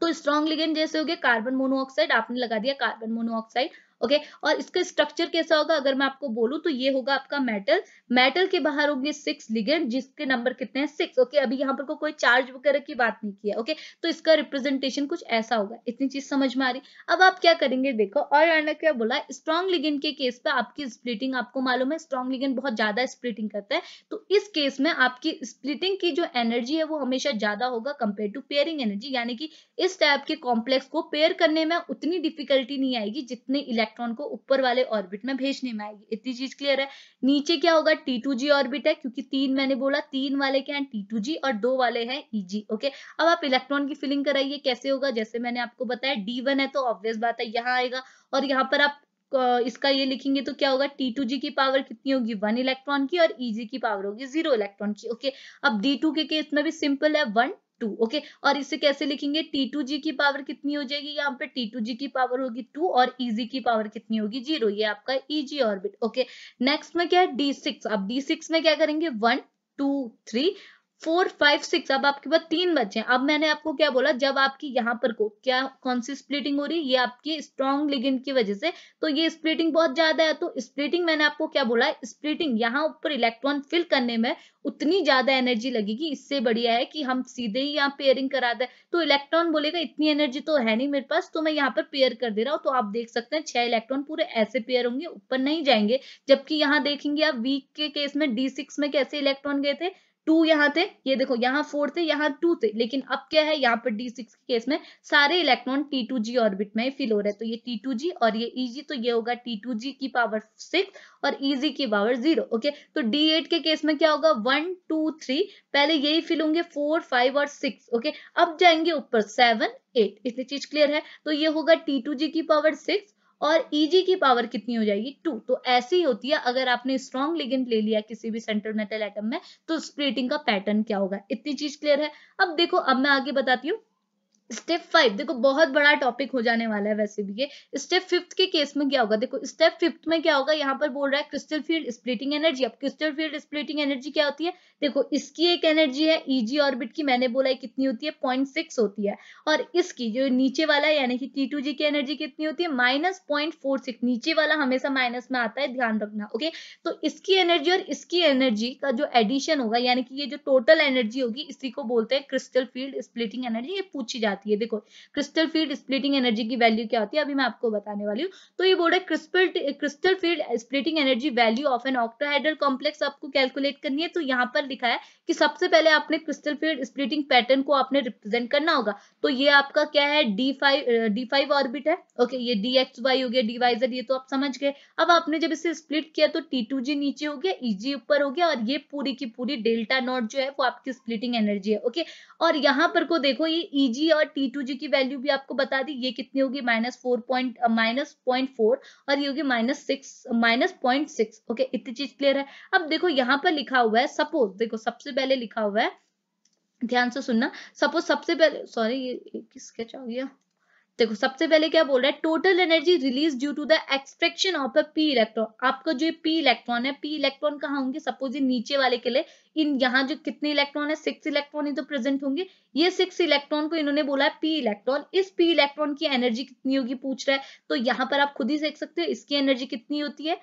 तो स्ट्रॉन्ग लिगेंड जैसे हो गए कार्बन मोनोऑक्साइड आपने लगा दिया कार्बन मोनोऑक्साइड ओके और इसका स्ट्रक्चर कैसा होगा अगर मैं आपको बोलूं तो ये होगा आपका मेटल मेटल के बाहर होंगे सिक्स लिगेंड जिसके नंबर कितने हैं सिक्स ओके अभी यहाँ पर को कोई चार्ज वगैरह की बात नहीं किया ओके तो इसका रिप्रेजेंटेशन कुछ ऐसा होगा इतनी चीज समझ में आ रही अब आप क्या करेंगे देखो और मैंने क्या बोला स्ट्रॉन्ग लिगेंड के केस पे आपकी स्प्लिटिंग आपको मालूम है स्ट्रॉन्ग लिगेंड बहुत ज्यादा स्प्लिटिंग करता है तो इस केस में आपकी स्प्लिटिंग की जो एनर्जी है वो हमेशा ज्यादा होगा कंपेयर टू पेयरिंग एनर्जी यानी कि इस टाइप के कॉम्प्लेक्स को पेयर करने में उतनी डिफिकल्टी नहीं आएगी जितने इलेक्ट्रॉन इलेक्ट्रॉन को ऊपर वाले ऑर्बिट में भेजने में आएगी इतनी चीज क्लियर है नीचे क्या होगा टी टू जी ऑर्बिट है क्योंकि तीन मैंने बोला तीन वाले क्या है टी टू जी और दो वाले हैं ई जी ओके अब आप इलेक्ट्रॉन की फिलिंग कराइए कैसे होगा जैसे मैंने आपको बताया डी वन है तो ऑब्वियस बात है यहाँ आएगा और यहाँ पर आप इसका ये लिखेंगे तो क्या होगा टी टू जी की पावर कितनी होगी वन इलेक्ट्रॉन की और ई e जी की पावर होगी जीरो इलेक्ट्रॉन की ओके अब डी टू के केस में भी सिंपल है वन टू ओके और इसे कैसे लिखेंगे टी टू जी की पावर कितनी हो जाएगी यहाँ पे टी टू जी की पावर होगी टू और ईजी e की पावर कितनी होगी जीरो ये आपका ईजी ऑर्बिट ओके नेक्स्ट में क्या है डी सिक्स अब डी सिक्स में क्या करेंगे one two three four five six अब आपके पास तीन बच्चे हैं अब मैंने आपको क्या बोला जब आपकी यहाँ पर को क्या कौन सी स्प्लिटिंग हो रही है ये आपकी स्ट्रॉन्ग लिगेंड की वजह से तो ये स्प्लिटिंग बहुत ज्यादा है तो स्प्लिटिंग मैंने आपको क्या बोला स्प्लिटिंग यहाँ ऊपर इलेक्ट्रॉन फिल करने में उतनी ज्यादा एनर्जी लगेगी इससे बढ़िया है कि हम सीधे ही यहाँ पेयरिंग करा दे तो इलेक्ट्रॉन बोलेगा इतनी एनर्जी तो है नहीं मेरे पास तो मैं यहाँ पर पेयर कर दे रहा हूँ तो आप देख सकते हैं छह इलेक्ट्रॉन पूरे ऐसे पेयर होंगे ऊपर नहीं जाएंगे जबकि यहाँ देखेंगे आप वीक के केस में डी सिक्स में कैसे इलेक्ट्रॉन गए थे टू यहाँ थे ये देखो यहाँ फोर थे यहाँ टू थे लेकिन अब क्या है यहाँ पर डी सिक्स केस में सारे electron T two g orbit में फिल हो रहे हैं तो ये टी टू जी और ये ई e जी तो ये होगा टी टू जी की पावर सिक्स और ई e जी की पावर जीरो ओके तो डी एट के केस में क्या होगा वन टू थ्री पहले यही फिल होंगे फोर फाइव और सिक्स ओके अब जाएंगे ऊपर सेवन एट इतनी चीज क्लियर है तो ये होगा टी टू जी की पावर सिक्स और ईजी e की पावर कितनी हो जाएगी टू तो ऐसी होती है अगर आपने स्ट्रॉन्ग लिगेंड ले लिया किसी भी सेंट्रल मेटल एटम में तो स्प्लिटिंग का पैटर्न क्या होगा इतनी चीज क्लियर है अब देखो अब मैं आगे बताती हूँ स्टेप फाइव देखो बहुत बड़ा टॉपिक हो जाने वाला है वैसे भी ये स्टेप फिफ्थ के केस में क्या होगा देखो स्टेप फिफ्थ में क्या होगा यहाँ पर बोल रहा है क्रिस्टल फील्ड स्प्लिटिंग एनर्जी अब क्रिस्टल फील्ड स्प्लिटिंग एनर्जी क्या होती है देखो इसकी एक एनर्जी है ईजी e ऑर्बिट की मैंने बोला है कितनी होती है पॉइंट सिक्स होती है और इसकी जो नीचे वाला है यानी कि टी टू जी की एनर्जी कितनी होती है माइनस पॉइंट फोर सिक्स नीचे वाला हमेशा माइनस में आता है ध्यान रखना ओके तो इसकी एनर्जी और इसकी एनर्जी का जो एडिशन होगा यानी कि ये जो टोटल एनर्जी होगी इसी को बोलते हैं क्रिस्टल फील्ड स्प्लिटिंग एनर्जी ये पूछी जाती है आती है देखो क्रिस्टल फील्ड स्प्लिटिंग एनर्जी की वैल्यू क्या होती है अभी मैं आपको बताने वाली हूँ तो ये बोर्ड है crystal crystal field splitting energy value of an octahedral complex आपको कैलकुलेट करनी है तो यहाँ पर लिखा है कि सबसे पहले आपने क्रिस्टल फील्ड स्प्लिटिंग पैटर्न को आपने रिप्रेजेंट करना होगा तो ये आपका क्या है D five D five orbit है ओके ये डी एक्स वाई हो गया डी ये तो आप समझ गए अब आपने जब इसे स्प्लिट किया तो टी टू जी नीचे हो गया ई e जी ऊपर हो गया और ये पूरी की पूरी डेल्टा नॉट जो है वो आपकी स्प्लिटिंग एनर्जी है ओके और यहाँ पर को देखो ये ई e जी और और टी टू जी की वैल्यू भी आपको बता दी ये कितनी होगी minus four point minus point four और ये होगी minus six minus point six okay इतनी चीज क्लियर है अब देखो यहाँ पर लिखा हुआ है सपोज देखो सबसे पहले लिखा हुआ है ध्यान से सुनना सपोज सबसे पहले सॉरी ये स्केच आ गया देखो सबसे पहले क्या बोल रहा है total energy release due to the extraction of a P electron आपका जो पी इलेक्ट्रॉन है पी इलेक्ट्रॉन कहा होंगे सपोज ये नीचे वाले के लिए इन यहाँ जो कितने इलेक्ट्रॉन है सिक्स इलेक्ट्रॉन ही तो प्रेजेंट होंगे ये सिक्स इलेक्ट्रॉन को इन्होंने बोला है पी इलेक्ट्रॉन इस पी इलेक्ट्रॉन की एनर्जी कितनी होगी पूछ रहा है तो यहाँ पर आप खुद ही देख सकते हो इसकी एनर्जी कितनी होती है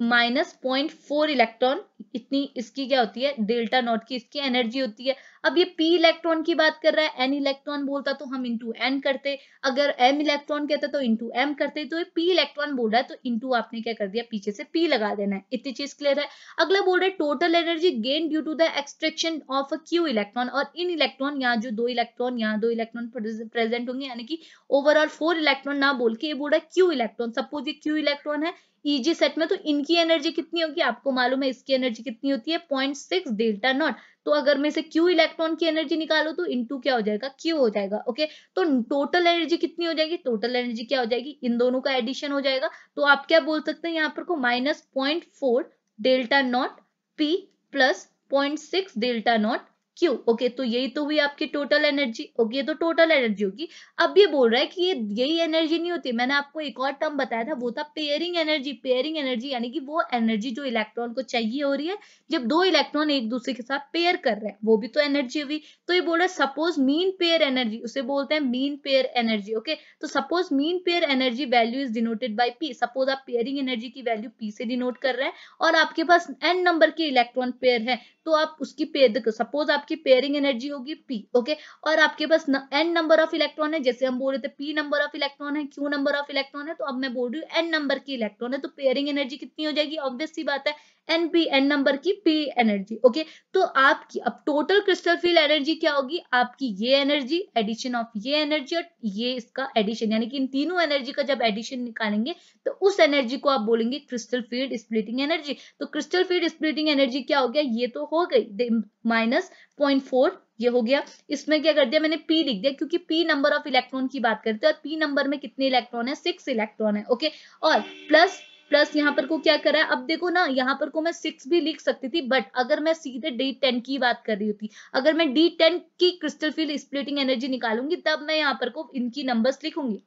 माइनस पॉइंट फोर इलेक्ट्रॉन इतनी इसकी क्या होती है डेल्टा नॉट की इसकी एनर्जी होती है अब ये पी इलेक्ट्रॉन की बात कर रहा है एन इलेक्ट्रॉन बोलता तो हम इंटू एन करते अगर एम इलेक्ट्रॉन कहता तो इंटू एम करते तो ये पी इलेक्ट्रॉन बोल रहा है तो इंटू आपने क्या कर दिया पीछे से पी लगा देना है इतनी चीज क्लियर है अगला बोल रहा है total energy gain due to the extraction of a Q electron और इन इलेक्ट्रॉन यहाँ जो दो इलेक्ट्रॉन यहाँ दो इलेक्ट्रॉन प्रेजेंट होंगे यानी कि ओवरऑल फोर इलेक्ट्रॉन ना बोल के ये बोल रहा है क्यू इलेक्ट्रॉन सपोज ये क्यू इलेक्ट्रॉन है ईजी सेट में तो इनकी एनर्जी कितनी होगी आपको मालूम है इसकी एनर्जी कितनी होती है पॉइंट सिक्स डेल्टा नॉट तो अगर मैं से क्यू इलेक्ट्रॉन की एनर्जी निकालो तो इंटू क्या हो जाएगा क्यू हो जाएगा ओके तो टोटल एनर्जी कितनी हो जाएगी टोटल एनर्जी क्या हो जाएगी इन दोनों का एडिशन हो जाएगा तो आप क्या बोल सकते हैं यहाँ पर को minus point four delta naught P plus point six delta naught Q okay तो यही तो हुई आपकी टोटल एनर्जी ओके ये तो टोटल एनर्जी होगी अब ये बोल रहा है कि ये यही एनर्जी नहीं होती मैंने आपको एक और टर्म बताया था वो था पेयरिंग एनर्जी पेयरिंग एनर्जी यानी कि वो एनर्जी जो इलेक्ट्रॉन को चाहिए हो रही है जब दो इलेक्ट्रॉन एक दूसरे के साथ पेयर कर रहे हैं वो भी तो एनर्जी हुई तो ये बोल रहा है सपोज मीन पेयर एनर्जी उसे बोलते हैं मीन पेयर एनर्जी ओके तो suppose mean pair energy value is denoted by P suppose आप पेयरिंग एनर्जी की वैल्यू पी से डिनोट कर रहे हैं और आपके पास एन नंबर के इलेक्ट्रॉन पेयर है तो आप उसकी पेयर सपोज आप आपकी पेयरिंग एनर्जी होगी पी ओके और आपके पास एन नंबर ऑफ इलेक्ट्रॉन है जैसे हम बोल रहे थे पी नंबर ऑफ इलेक्ट्रॉन है क्यू नंबर ऑफ इलेक्ट्रॉन है तो अब मैं बोल रही हूँ एन नंबर की इलेक्ट्रॉन है तो पेयरिंग एनर्जी कितनी हो जाएगी ऑब्वियस सी बात है एन पी एन नंबर की पी एनर्जी ओके तो आपकी अब टोटल क्रिस्टल फील्ड एनर्जी क्या होगी आपकी ये एनर्जी एडिशन ऑफ ये एनर्जी और ये इसका एडिशन यानी कि इन तीनों एनर्जी का जब एडिशन निकालेंगे तो उस एनर्जी को आप बोलेंगे क्रिस्टल फील्ड स्प्लिटिंग एनर्जी तो क्रिस्टल फील्ड स्प्लिटिंग एनर्जी क्या हो गया ये तो हो गई माइनस पॉइंट फोर ये हो गया इसमें क्या कर दिया मैंने पी लिख दिया क्योंकि पी नंबर ऑफ इलेक्ट्रॉन की बात करते हैं और पी नंबर में कितने इलेक्ट्रॉन है सिक्स इलेक्ट्रॉन है ओके और प्लस प्लस यहाँ पर को क्या करा है अब देखो ना यहाँ पर को मैं सिक्स भी लिख सकती थी बट अगर मैं सीधे डी टेन की बात कर रही होती अगर मैं डी टेन की क्रिस्टल फील्ड स्प्लिटिंग एनर्जी निकालूंगी तब मैं यहाँ पर को इनकी नंबर्स लिखूंगी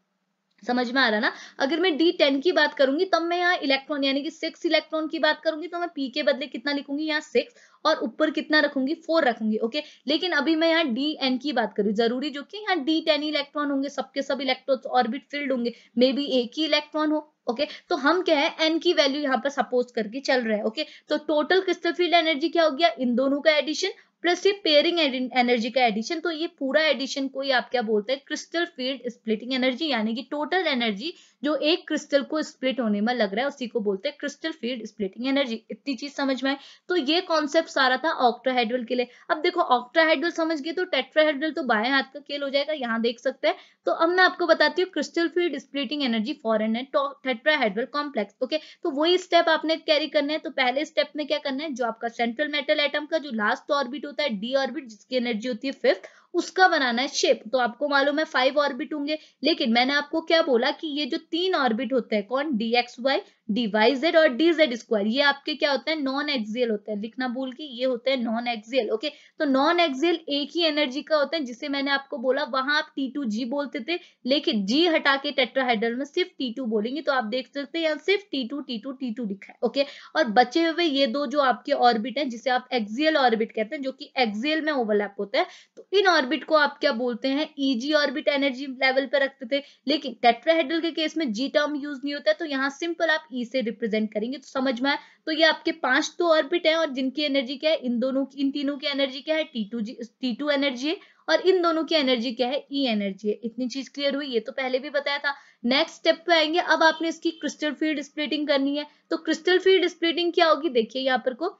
समझ में आ रहा ना अगर मैं डी टेन की बात करूंगी तब मैं यहाँ इलेक्ट्रॉन यानी कि सिक्स इलेक्ट्रॉन की बात करूंगी तो मैं पी के बदले कितना लिखूंगी यहाँ सिक्स और ऊपर कितना रखूंगी फोर रखूंगी ओके लेकिन अभी मैं यहाँ डी एन की बात करूँ जरूरी जो कि यहाँ डी टेन इलेक्ट्रॉन होंगे सबके सब इलेक्ट्रॉन ऑर्बिट फिल्ड होंगे मे बी एक ही इलेक्ट्रॉन हो ओके तो हम क्या है एन की वैल्यू यहाँ पर सपोज करके चल रहा है ओके तो टोटल क्रिस्टल फील्ड एनर्जी क्या हो गया इन दोनों का एडिशन प्लस ये पेयरिंग एनर्जी का एडिशन तो ये पूरा एडिशन को ही आप क्या बोलते हैं क्रिस्टल फील्ड स्प्लिटिंग एनर्जी यानी कि टोटल एनर्जी जो एक क्रिस्टल को स्प्लिट होने में लग रहा है उसी को बोलते हैं क्रिस्टल फील्ड स्प्लिटिंग एनर्जी इतनी चीज समझ में आए तो ये कॉन्सेप्ट सारा था ऑक्ट्राहेड्रल के लिए अब देखो ऑक्ट्राहेड्रल समझ गए तो टेट्राहेड्रल तो बाएं हाथ का खेल हो जाएगा यहाँ देख सकते हैं तो अब मैं आपको बताती हूँ crystal field splitting energy for an है टेट्राहेड्रल कॉम्प्लेक्स ओके तो वही स्टेप आपने कैरी करना है तो पहले स्टेप में क्या करना है जो आपका सेंट्रल मेटल एटम का जो लास्ट ऑर्बिट तो होता है डी ऑर्बिट जिसकी एनर्जी होती है फिफ्थ उसका बनाना है शेप तो आपको मालूम है फाइव ऑर्बिट होंगे लेकिन मैंने आपको क्या बोला कि ये जो तीन ऑर्बिट होते हैं कौन D X Y D Y Z और डी जेड स्क्वायर ये आपके क्या होते हैं नॉन एक्सियल होते हैं लिखना भूल के ये होते हैं नॉन एक्सियल ओके तो नॉन एक्सियल एक ही एनर्जी का होता है जिसे मैंने आपको बोला वहां आप टी टू जी बोलते थे लेकिन जी हटा के टेट्राहाइड्रल में सिर्फ टी टू बोलेंगे तो आप देख सकते हैं यहाँ सिर्फ T two T two T two लिखा है ओके और बचे हुए ये दो जो आपके ऑर्बिट है जिसे आप एक्सियल ऑर्बिट कहते हैं जो की एक्सियल में ओवरलैप होता है तो इन ऑर्बिट को आप क्या बोलते हैं ईजी ऑर्बिट एनर्जी लेवल पर रखते थे लेकिन टेट्राहेड्रल के केस में जी टर्म यूज नहीं होता तो यहाँ सिंपल आप ई e से रिप्रेजेंट करेंगे तो समझ में आए तो ये आपके पांच तो ऑर्बिट है और जिनकी एनर्जी क्या है इन दोनों की इन तीनों की एनर्जी क्या है T two g T two energy है और इन दोनों की एनर्जी क्या है ई e एनर्जी है इतनी चीज क्लियर हुई ये तो पहले भी बताया था नेक्स्ट स्टेप पे आएंगे अब आपने इसकी क्रिस्टल फील्ड स्प्लिटिंग करनी है तो क्रिस्टल फील्ड स्प्लिटिंग क्या होगी देखिए यहाँ पर को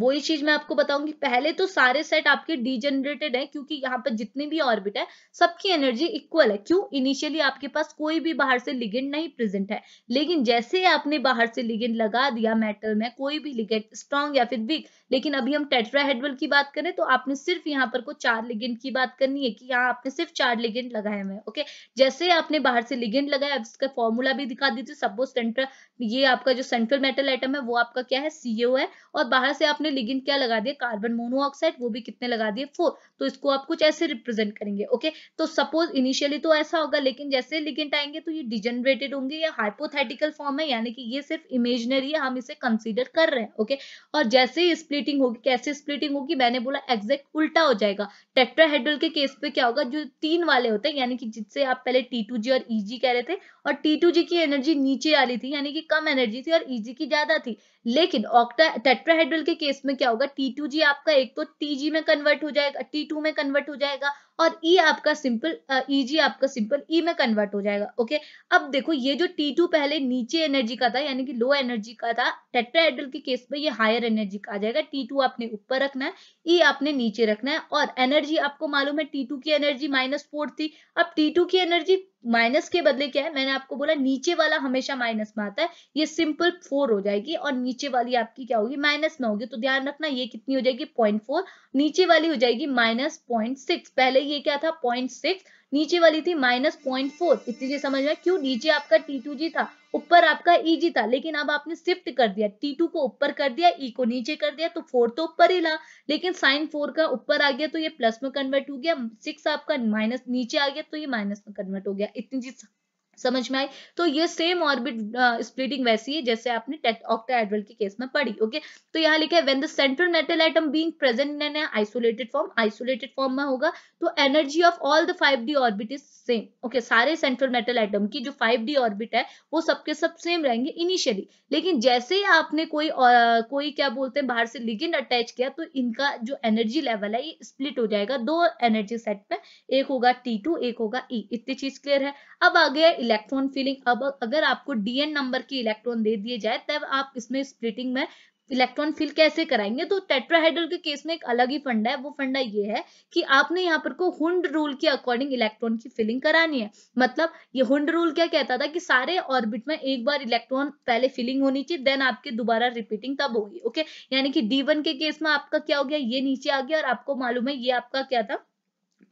वही चीज मैं आपको बताऊंगी पहले तो सारे सेट आपके डिजेनरेटेड है क्योंकि यहाँ पर जितने भी ऑर्बिट है सबकी एनर्जी इक्वल है क्यों इनिशियली आपके पास कोई भी बाहर से लिगेंड नहीं प्रेजेंट है लेकिन जैसे आपने बाहर से लिगेंड लगा दिया मेटल में कोई भी लिगेंड स्ट्रॉन्ग या फिर वीक लेकिन अभी हम टेट्राहेड्रल की बात करें तो आपने सिर्फ यहाँ पर को चार लिगेंड की बात करनी है कि यहाँ आपने सिर्फ चार लिगेंड लगाए हुए ओके जैसे आपने बाहर से लिगेंड लगाया उसका फॉर्मूला भी दिखा दीजिए सपोज सेंट्रल ये आपका जो सेंट्रल मेटल आइटम है वो आपका क्या है सीओ है और बाहर से आप आपने लिगिन क्या लगा दिया कार्बन मोनोऑक्साइड वो भी कितने लगा दिए फोर तो इसको आप कुछ ऐसे रिप्रेजेंट करेंगे ओके तो सपोज इनिशियली तो ऐसा होगा लेकिन जैसे लिगेंट आएंगे तो ये डिजेनरेटेड होंगे या हाइपोथेटिकल फॉर्म है यानी कि ये सिर्फ इमेजनरी है हम इसे कंसिडर कर रहे हैं ओके और जैसे ही स्प्लिटिंग होगी कैसे स्प्लिटिंग होगी मैंने बोला एग्जैक्ट उल्टा हो जाएगा टेट्राहेड्रल के केस पे क्या होगा जो तीन वाले होते हैं यानी कि जिससे आप पहले टी टू जी और ई e जी कह रहे थे और टी टू जी की एनर्जी नीचे आ रही थी यानी कि कम एनर्जी थी और ई e जी की ज्यादा थी लेकिन ऑक्टा टेट्राहेड्रल के केस में क्या होगा टी टू जी आपका एक तो टी जी में कन्वर्ट हो जाएगा टी टू में कन्वर्ट हो जाएगा और ई e आपका सिंपल ई जी आपका सिंपल ई e में कन्वर्ट हो जाएगा ओके अब देखो ये जो टी टू पहले नीचे एनर्जी का था यानी कि लो एनर्जी का था टेट्राहेड्रल के केस में ये हायर एनर्जी का आ जाएगा टी टू आपने ऊपर रखना है ई e आपने नीचे रखना है और एनर्जी आपको मालूम है टी टू की एनर्जी माइनस फोर थी अब टी टू की एनर्जी माइनस के बदले क्या है मैंने आपको बोला नीचे वाला हमेशा माइनस में आता है ये सिंपल फोर हो जाएगी और नीचे वाली आपकी क्या होगी माइनस में होगी तो ध्यान रखना ये कितनी हो जाएगी पॉइंट फोर नीचे वाली हो जाएगी माइनस पॉइंट सिक्स पहले ये क्या था पॉइंट सिक्स नीचे वाली थी माइनस पॉइंट फोर इतनी चीज समझ में क्यों नीचे आपका टी टू जी था ऊपर आपका ई e जी था लेकिन अब आपने शिफ्ट कर दिया टी टू को ऊपर कर दिया ई e को नीचे कर दिया तो फोर तो ऊपर ही ला लेकिन साइन फोर का ऊपर आ गया तो ये प्लस में कन्वर्ट हो गया सिक्स आपका माइनस नीचे आ गया तो ये माइनस में कन्वर्ट हो गया इतनी चीज समझ में आई तो ये सेम ऑर्बिट स्प्लिटिंग वैसी है जैसे आपने ऑक्टाएड्रल के केस में पढ़ी ओके तो यहाँ लिखा है when the central metal atom being present in an isolated form isolated form में होगा तो energy of all the 5d orbit is same okay सारे सेंट्रल मेटल एटम की जो 5d ऑर्बिट है वो सबके सब सेम रहेंगे इनिशियली लेकिन जैसे ही आपने कोई आ, uh, कोई क्या बोलते हैं बाहर से लिगिन अटैच किया तो इनका जो एनर्जी लेवल है ये स्प्लिट हो जाएगा दो एनर्जी सेट में एक होगा टी एक होगा ई e. इतनी चीज क्लियर है अब आ गया इलेक्ट्रॉन फीलिंग अब अगर आपको डीएन नंबर के इलेक्ट्रॉन दे दिए जाए तब आप इसमें स्प्लिटिंग में इलेक्ट्रॉन फिल कैसे कराएंगे तो टेट्राहेड्रल के केस में एक अलग ही फंडा है वो फंडा ये है कि आपने यहाँ पर को हुंड रूल के अकॉर्डिंग इलेक्ट्रॉन की फिलिंग करानी है मतलब ये हुंड रूल क्या कहता था कि सारे ऑर्बिट में एक बार इलेक्ट्रॉन पहले फिलिंग होनी चाहिए देन आपके दोबारा रिपीटिंग तब होगी ओके यानी कि डी के केस में आपका क्या हो गया ये नीचे आ गया और आपको मालूम है ये आपका क्या था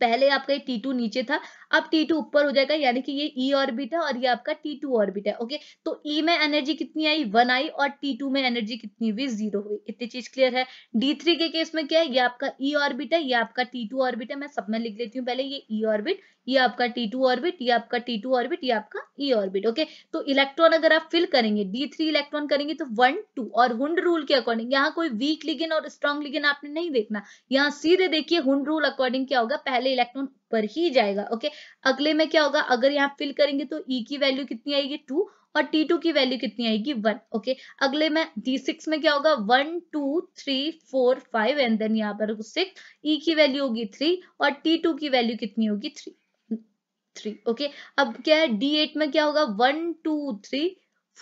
पहले आपका ये T2 नीचे था अब T2 ऊपर हो जाएगा यानी कि ये E ऑर्बिट है और ये आपका T2 ऑर्बिट है ओके तो E में एनर्जी कितनी आई वन आई और T2 में एनर्जी कितनी हुई जीरो हुई इतनी चीज क्लियर है D3 के केस में क्या है ये आपका E ऑर्बिट है ये आपका T2 ऑर्बिट है मैं सब में लिख लेती हूँ पहले ये E ऑर्बिट ये आपका T2 ऑर्बिट ये आपका T2 ऑर्बिट ये आपका E ऑर्बिट ओके तो इलेक्ट्रॉन अगर आप फिल करेंगे D3 इलेक्ट्रॉन करेंगे तो वन टू और हुंड रूल के अकॉर्डिंग यहाँ कोई वीक लिगेन और स्ट्रॉन्ग लिगेन आपने नहीं देखना यहाँ सीधे देखिए हुंड रूल अकॉर्डिंग क्या होगा पहले वाले इलेक्ट्रॉन ऊपर ही जाएगा ओके अगले में क्या होगा अगर यहाँ फिल करेंगे तो ई e की वैल्यू कितनी आएगी टू और टी टू की वैल्यू कितनी आएगी वन ओके अगले में डी सिक्स में क्या होगा one two three four five and then यहाँ पर सिक्स ई e की वैल्यू होगी थ्री और टी टू की वैल्यू कितनी होगी थ्री थ्री ओके अब क्या है डी एट में क्या होगा one two three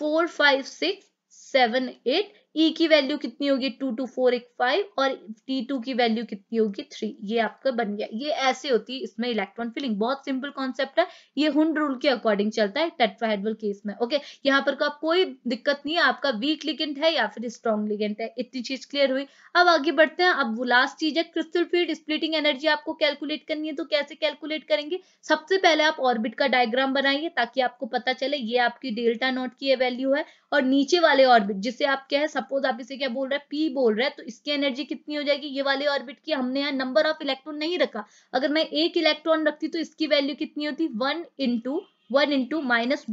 four five six seven eight e की वैल्यू कितनी होगी टू टू फोर एक फाइव और डी टू की वैल्यू कितनी होगी थ्री ये आपका बन गया ये ऐसे होती है इसमें इलेक्ट्रॉन फिलिंग बहुत सिंपल कॉन्सेप्ट है ये हुन रूल के अकॉर्डिंग चलता है टेट्राहेड्रल केस में ओके यहाँ पर का कोई दिक्कत नहीं है आपका वीक लिगेंट है या फिर स्ट्रॉन्ग लिगेंट है इतनी चीज क्लियर हुई अब आगे बढ़ते हैं अब वो लास्ट चीज है क्रिस्टल फील्ड स्प्लिटिंग एनर्जी आपको कैलकुलेट करनी है तो कैसे कैलकुलेट करेंगे सबसे पहले आप ऑर्बिट का डायग्राम बनाइए ताकि आपको पता चले ये आपकी डेल्टा नोट की वैल्यू है और नीचे वाले ऑर्बिट जिसे आप कह सपोज आप इसे क्या बोल रहे हैं पी बोल रहे हैं तो इसकी एनर्जी कितनी हो जाएगी ये वाले ऑर्बिट की हमने यहाँ नंबर ऑफ इलेक्ट्रॉन नहीं रखा अगर मैं एक इलेक्ट्रॉन रखती तो इसकी वैल्यू कितनी होती one into one into minus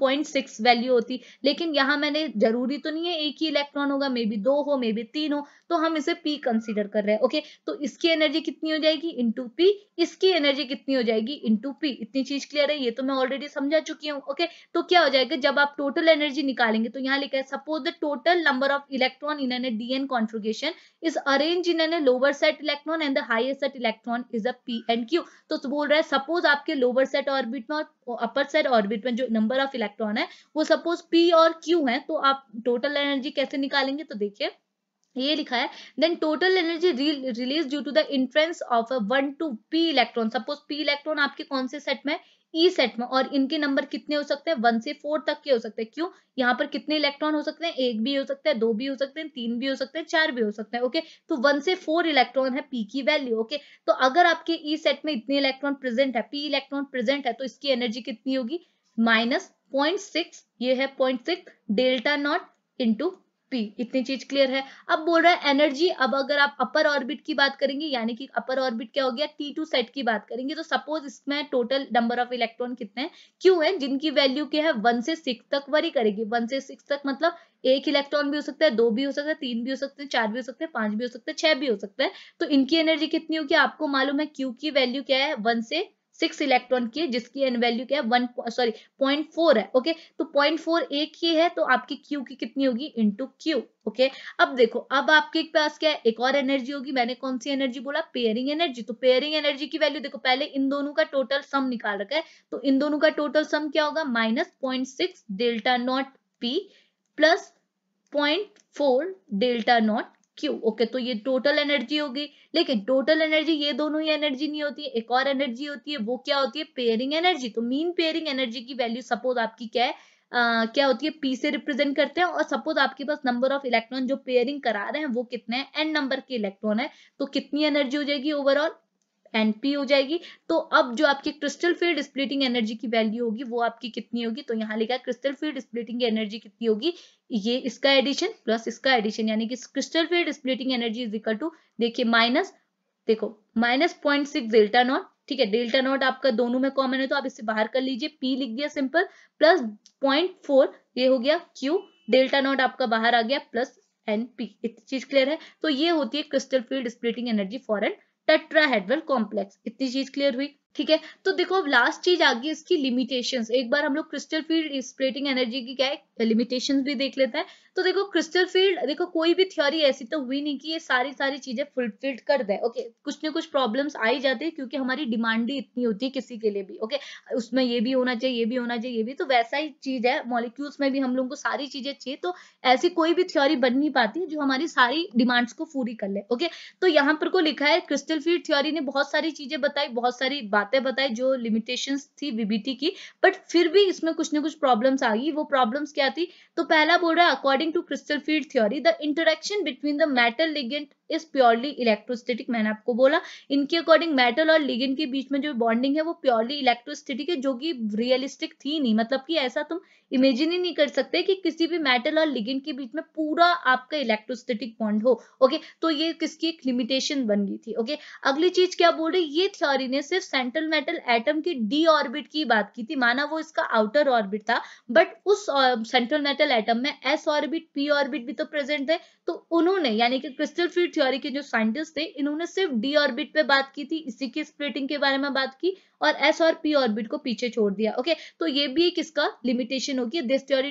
point six value होती लेकिन यहाँ मैंने जरूरी तो नहीं है एक ही इलेक्ट्रॉन होगा मे बी दो हो मे बी तीन हो तो हम इसे पी कंसिडर कर रहे हैं ओके तो इसकी एनर्जी कितनी हो जाएगी इंटू पी इसकी एनर्जी कितनी हो जाएगी इंटू पी इतनी चीज क्लियर है ये तो मैं ऑलरेडी समझा चुकी हूँ ओके तो क्या हो जाएगा जब आप टोटल एनर्जी निकालेंगे तो यहाँ लिखा है suppose the total number of electron इन्होंने D N configuration is arrange इन्होंने lower set electron and the highest set electron is a P and Q तो बोल रहा है सपोज आपके लोअर सेट ऑर्बिट में और अपर सेट ऑर्बिट में जो नंबर ऑफ इलेक्ट्रॉन है वो सपोज पी और क्यू है तो आप टोटल एनर्जी कैसे निकालेंगे तो देखिए ये लिखा है then total energy release due to the entrance of one two P electron suppose P electron आपके कौन से सेट में ई e सेट में और इनके नंबर कितने हो सकते हैं वन से फोर तक के हो सकते हैं क्यों यहाँ पर कितने इलेक्ट्रॉन हो सकते हैं एक भी हो सकता है दो भी हो सकते हैं तीन भी हो सकते हैं चार भी हो सकते हैं ओके तो वन से फोर इलेक्ट्रॉन है पी की वैल्यू ओके तो अगर आपके ई e सेट में इतने इलेक्ट्रॉन प्रेजेंट है पी इलेक्ट्रॉन प्रेजेंट है तो इसकी एनर्जी कितनी होगी माइनस पॉइंट सिक्स ये है point six delta naught into P इतनी चीज क्लियर है अब बोल रहा है एनर्जी अब अगर आप अपर ऑर्बिट की बात करेंगे यानी कि अपर ऑर्बिट क्या हो गया टी टू सेट की बात करेंगे तो सपोज इसमें टोटल नंबर ऑफ इलेक्ट्रॉन कितने हैं क्यू है जिनकी वैल्यू क्या है वन से सिक्स तक वरी करेगी वन से सिक्स तक मतलब एक इलेक्ट्रॉन भी हो सकता है दो भी हो सकता है तीन भी हो सकते हैं चार भी हो सकते हैं पांच भी हो सकते हैं छह भी हो सकते हैं तो इनकी एनर्जी कितनी होगी आपको मालूम है क्यू की वैल्यू क्या है वन से सिक्स इलेक्ट्रॉन की है जिसकी एन वैल्यू क्या है वन सॉरी पॉइंट फोर है ओके तो पॉइंट फोर एक की है तो आपकी क्यू की कितनी होगी इंटू क्यू ओके अब देखो अब आपके पास क्या है एक और एनर्जी होगी मैंने कौन सी एनर्जी बोला पेयरिंग एनर्जी तो पेयरिंग एनर्जी की वैल्यू देखो पहले इन दोनों का टोटल सम निकाल रखा है तो इन दोनों का टोटल सम क्या होगा minus point six delta naught P plus point four delta naught Q okay तो ये टोटल एनर्जी होगी लेकिन टोटल एनर्जी ये दोनों ही एनर्जी नहीं होती है एक और एनर्जी होती है वो क्या होती है पेयरिंग एनर्जी तो मीन पेयरिंग एनर्जी की वैल्यू सपोज आपकी क्या है Uh, क्या होती है पी से रिप्रेजेंट करते हैं और सपोज आपके पास नंबर ऑफ इलेक्ट्रॉन जो पेयरिंग करा रहे हैं वो कितने हैं एन नंबर के इलेक्ट्रॉन है तो कितनी एनर्जी हो जाएगी ओवरऑल एनपी हो जाएगी तो अब जो आपकी क्रिस्टल फील्ड स्प्लिटिंग एनर्जी की वैल्यू होगी वो आपकी कितनी होगी तो यहाँ लिखा क्रिस्टल फील्ड स्प्लिटिंग एनर्जी कितनी होगी ये इसका एडिशन प्लस इसका एडिशन यानी कि crystal field splitting energy is equal to देखिए माइनस देखो minus point six delta not ठीक है डेल्टा नॉट आपका दोनों में कॉमन है तो आप इसे बाहर कर लीजिए पी लिख दिया सिंपल प्लस पॉइंट फोर ये हो गया क्यू डेल्टा नॉट आपका बाहर आ गया प्लस एन पी चीज क्लियर है तो ये होती है crystal field splitting energy for an tetrahedral complex इतनी चीज क्लियर हुई ठीक है तो देखो अब लास्ट चीज आ गई इसकी लिमिटेशंस एक बार हम लोग क्रिस्टल फील्ड स्प्रेटिंग एनर्जी की क्या है लिमिटेशंस भी देख लेते हैं तो देखो क्रिस्टल फील्ड देखो कोई भी थ्योरी ऐसी तो हुई नहीं कि ये सारी सारी चीजें फुलफिल्ड कर दे ओके कुछ ना कुछ प्रॉब्लम्स आ ही जाती है क्योंकि हमारी डिमांड ही इतनी होती है किसी के लिए भी ओके उसमें ये भी होना चाहिए ये भी होना चाहिए ये भी तो वैसा ही चीज है मॉलिक्यूल्स में भी हम लोग को सारी चीजें चाहिए तो ऐसी कोई भी थ्योरी बन नहीं पाती जो हमारी सारी डिमांड्स को पूरी कर ले ओके तो यहाँ पर को लिखा है क्रिस्टल फील्ड थ्योरी ने बहुत सारी चीजें बताई बहुत सारी बात बातें बताई जो लिमिटेशंस थी बीबीटी की बट फिर भी इसमें कुछ ना कुछ प्रॉब्लम्स आ गई वो प्रॉब्लम्स क्या थी तो पहला बोल रहा है according to crystal field theory the interaction between the metal ligand is purely electrostatic मैंने आपको बोला इनके अकॉर्डिंग मेटल और लिगेंट के बीच में जो बॉन्डिंग है वो प्योरली इलेक्ट्रोस्टेटिक है जो कि रियलिस्टिक थी नहीं मतलब कि ऐसा तुम इमेजिन ही नहीं कर सकते कि किसी भी मेटल और लिगेंट के बीच में पूरा आपका इलेक्ट्रोस्टेटिक बॉन्ड हो ओके तो ये किसकी एक लिमिटेशन बन गई थी ओके अगली चीज क्या बोल रही ये थ्योरी ने सिर्फ सेंटर मेटल मेटल एटम की डी ऑर्बिट की बात की थी माना वो इसका आउटर ऑर्बिट था बट उस सेंट्रल मेटल एटम में एस ऑर्बिट पी ऑर्बिट भी तो प्रेजेंट है तो उन्होंने यानी कि क्रिस्टल फील्ड थ्योरी के जो साइंटिस्ट थे इन्होंने सिर्फ डी ऑर्बिट पे बात की थी इसी की स्प्लिटिंग के बारे में बात की और एस और पी ऑर्बिट को पीछे छोड़ दिया ओके तो ये भी एक इसका लिमिटेशन होगी this theory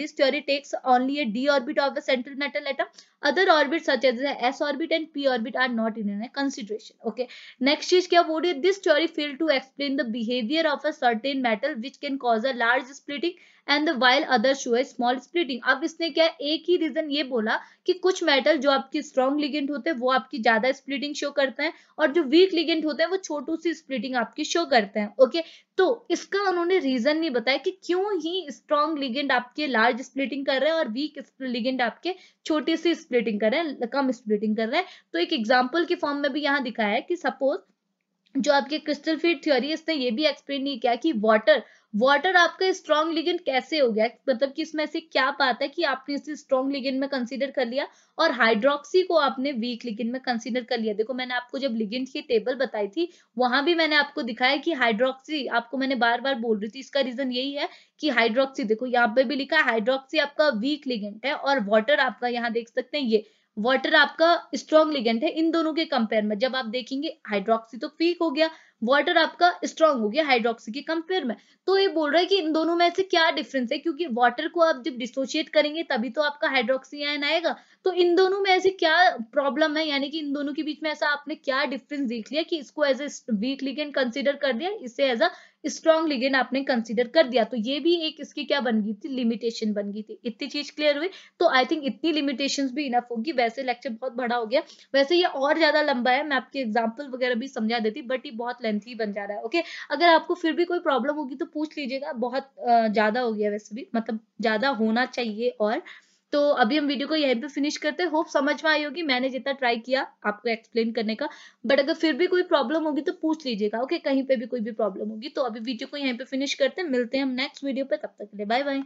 this theory takes only a D orbit of the central metal atom other orbit such as s orbit and p orbit are not in consideration okay next चीज क्या बोल रही है this theory fail to explain the behaviour of a certain metal which can cause a large splitting and while other show है small splitting अब इसने क्या एक ही रीजन ये बोला कि कुछ मेटल जो आपके स्ट्रॉन्ग लिगेंट होते हैं वो आपकी ज्यादा स्प्लिटिंग शो करते हैं और जो वीक लिगेंट होते हैं वो छोटू सी स्प्लिटिंग आपकी शो करते हैं ओके तो इसका उन्होंने रीजन नहीं बताया कि क्यों ही स्ट्रॉन्ग लिगेंट आपके लार्ज स्प्लिटिंग कर रहे हैं और वीक लिगेंट आपके छोटी सी स्प्लिटिंग कर रहे हैं कम स्प्लिटिंग कर रहे हैं तो एक एग्जाम्पल के फॉर्म में भी यहाँ दिखाया है कि सपोज जो आपके क्रिस्टल फीड थ्योरी इसने ये भी एक्सप्लेन नहीं किया कि वाटर वाटर आपका स्ट्रॉन्ग लिगेंड कैसे हो गया मतलब कि इसमें से क्या बात है कि आपने इसे स्ट्रॉन्ग लिगेंड में कंसीडर कर लिया और हाइड्रोक्सी को आपने वीक लिगेंड में कंसीडर कर लिया देखो मैंने आपको जब लिगेंड की टेबल बताई थी वहां भी मैंने आपको दिखाया कि हाइड्रोक्सी आपको मैंने बार बार बोल रही थी इसका रीजन यही है कि हाइड्रोक्सी देखो यहाँ पे भी लिखा है हाइड्रोक्सी आपका वीक लिगेंट है और वॉटर आपका यहाँ देख सकते हैं ये वाटर आपका स्ट्रॉन्ग लिगेंड है इन दोनों के कंपेयर में जब आप देखेंगे हाइड्रोक्सी तो वीक हो गया वाटर आपका स्ट्रॉन्ग हो गया हाइड्रोक्सी के कंपेयर में तो ये बोल रहा है कि इन दोनों में से क्या डिफरेंस है क्योंकि वाटर को आप जब डिसोशिएट करेंगे तभी तो आपका हाइड्रोक्सी आयन आएगा तो इन दोनों में ऐसे क्या प्रॉब्लम है यानी कि इन दोनों के बीच में ऐसा आपने क्या डिफरेंस देख लिया कि इसको as a weak ligand consider कर दिया इसे एज अ स्ट्रॉन्ग लिगेंड आपने कंसिडर कर दिया तो ये भी एक इसकी क्या बन गई थी लिमिटेशन बन गई थी इतनी चीज क्लियर हुई तो आई थिंक इतनी लिमिटेशन भी इनफ होगी वैसे लेक्चर बहुत बड़ा हो गया वैसे ये और ज्यादा लंबा है मैं आपके एग्जाम्पल वगैरह भी समझा देती बट ये बहुत लेंथ बन जा रहा है ओके अगर आपको फिर भी कोई प्रॉब्लम होगी तो पूछ लीजिएगा बहुत ज्यादा हो गया वैसे भी मतलब ज्यादा होना चाहिए और तो अभी हम वीडियो को यहीं पे फिनिश करते हैं होप समझ में आई होगी मैंने जितना ट्राई किया आपको एक्सप्लेन करने का बट अगर फिर भी कोई प्रॉब्लम होगी तो पूछ लीजिएगा ओके कहीं पे भी कोई भी प्रॉब्लम होगी तो अभी वीडियो को यहीं पे फिनिश करते हैं मिलते हैं हम नेक्स्ट वीडियो पे तब तक के लिए बाय बाय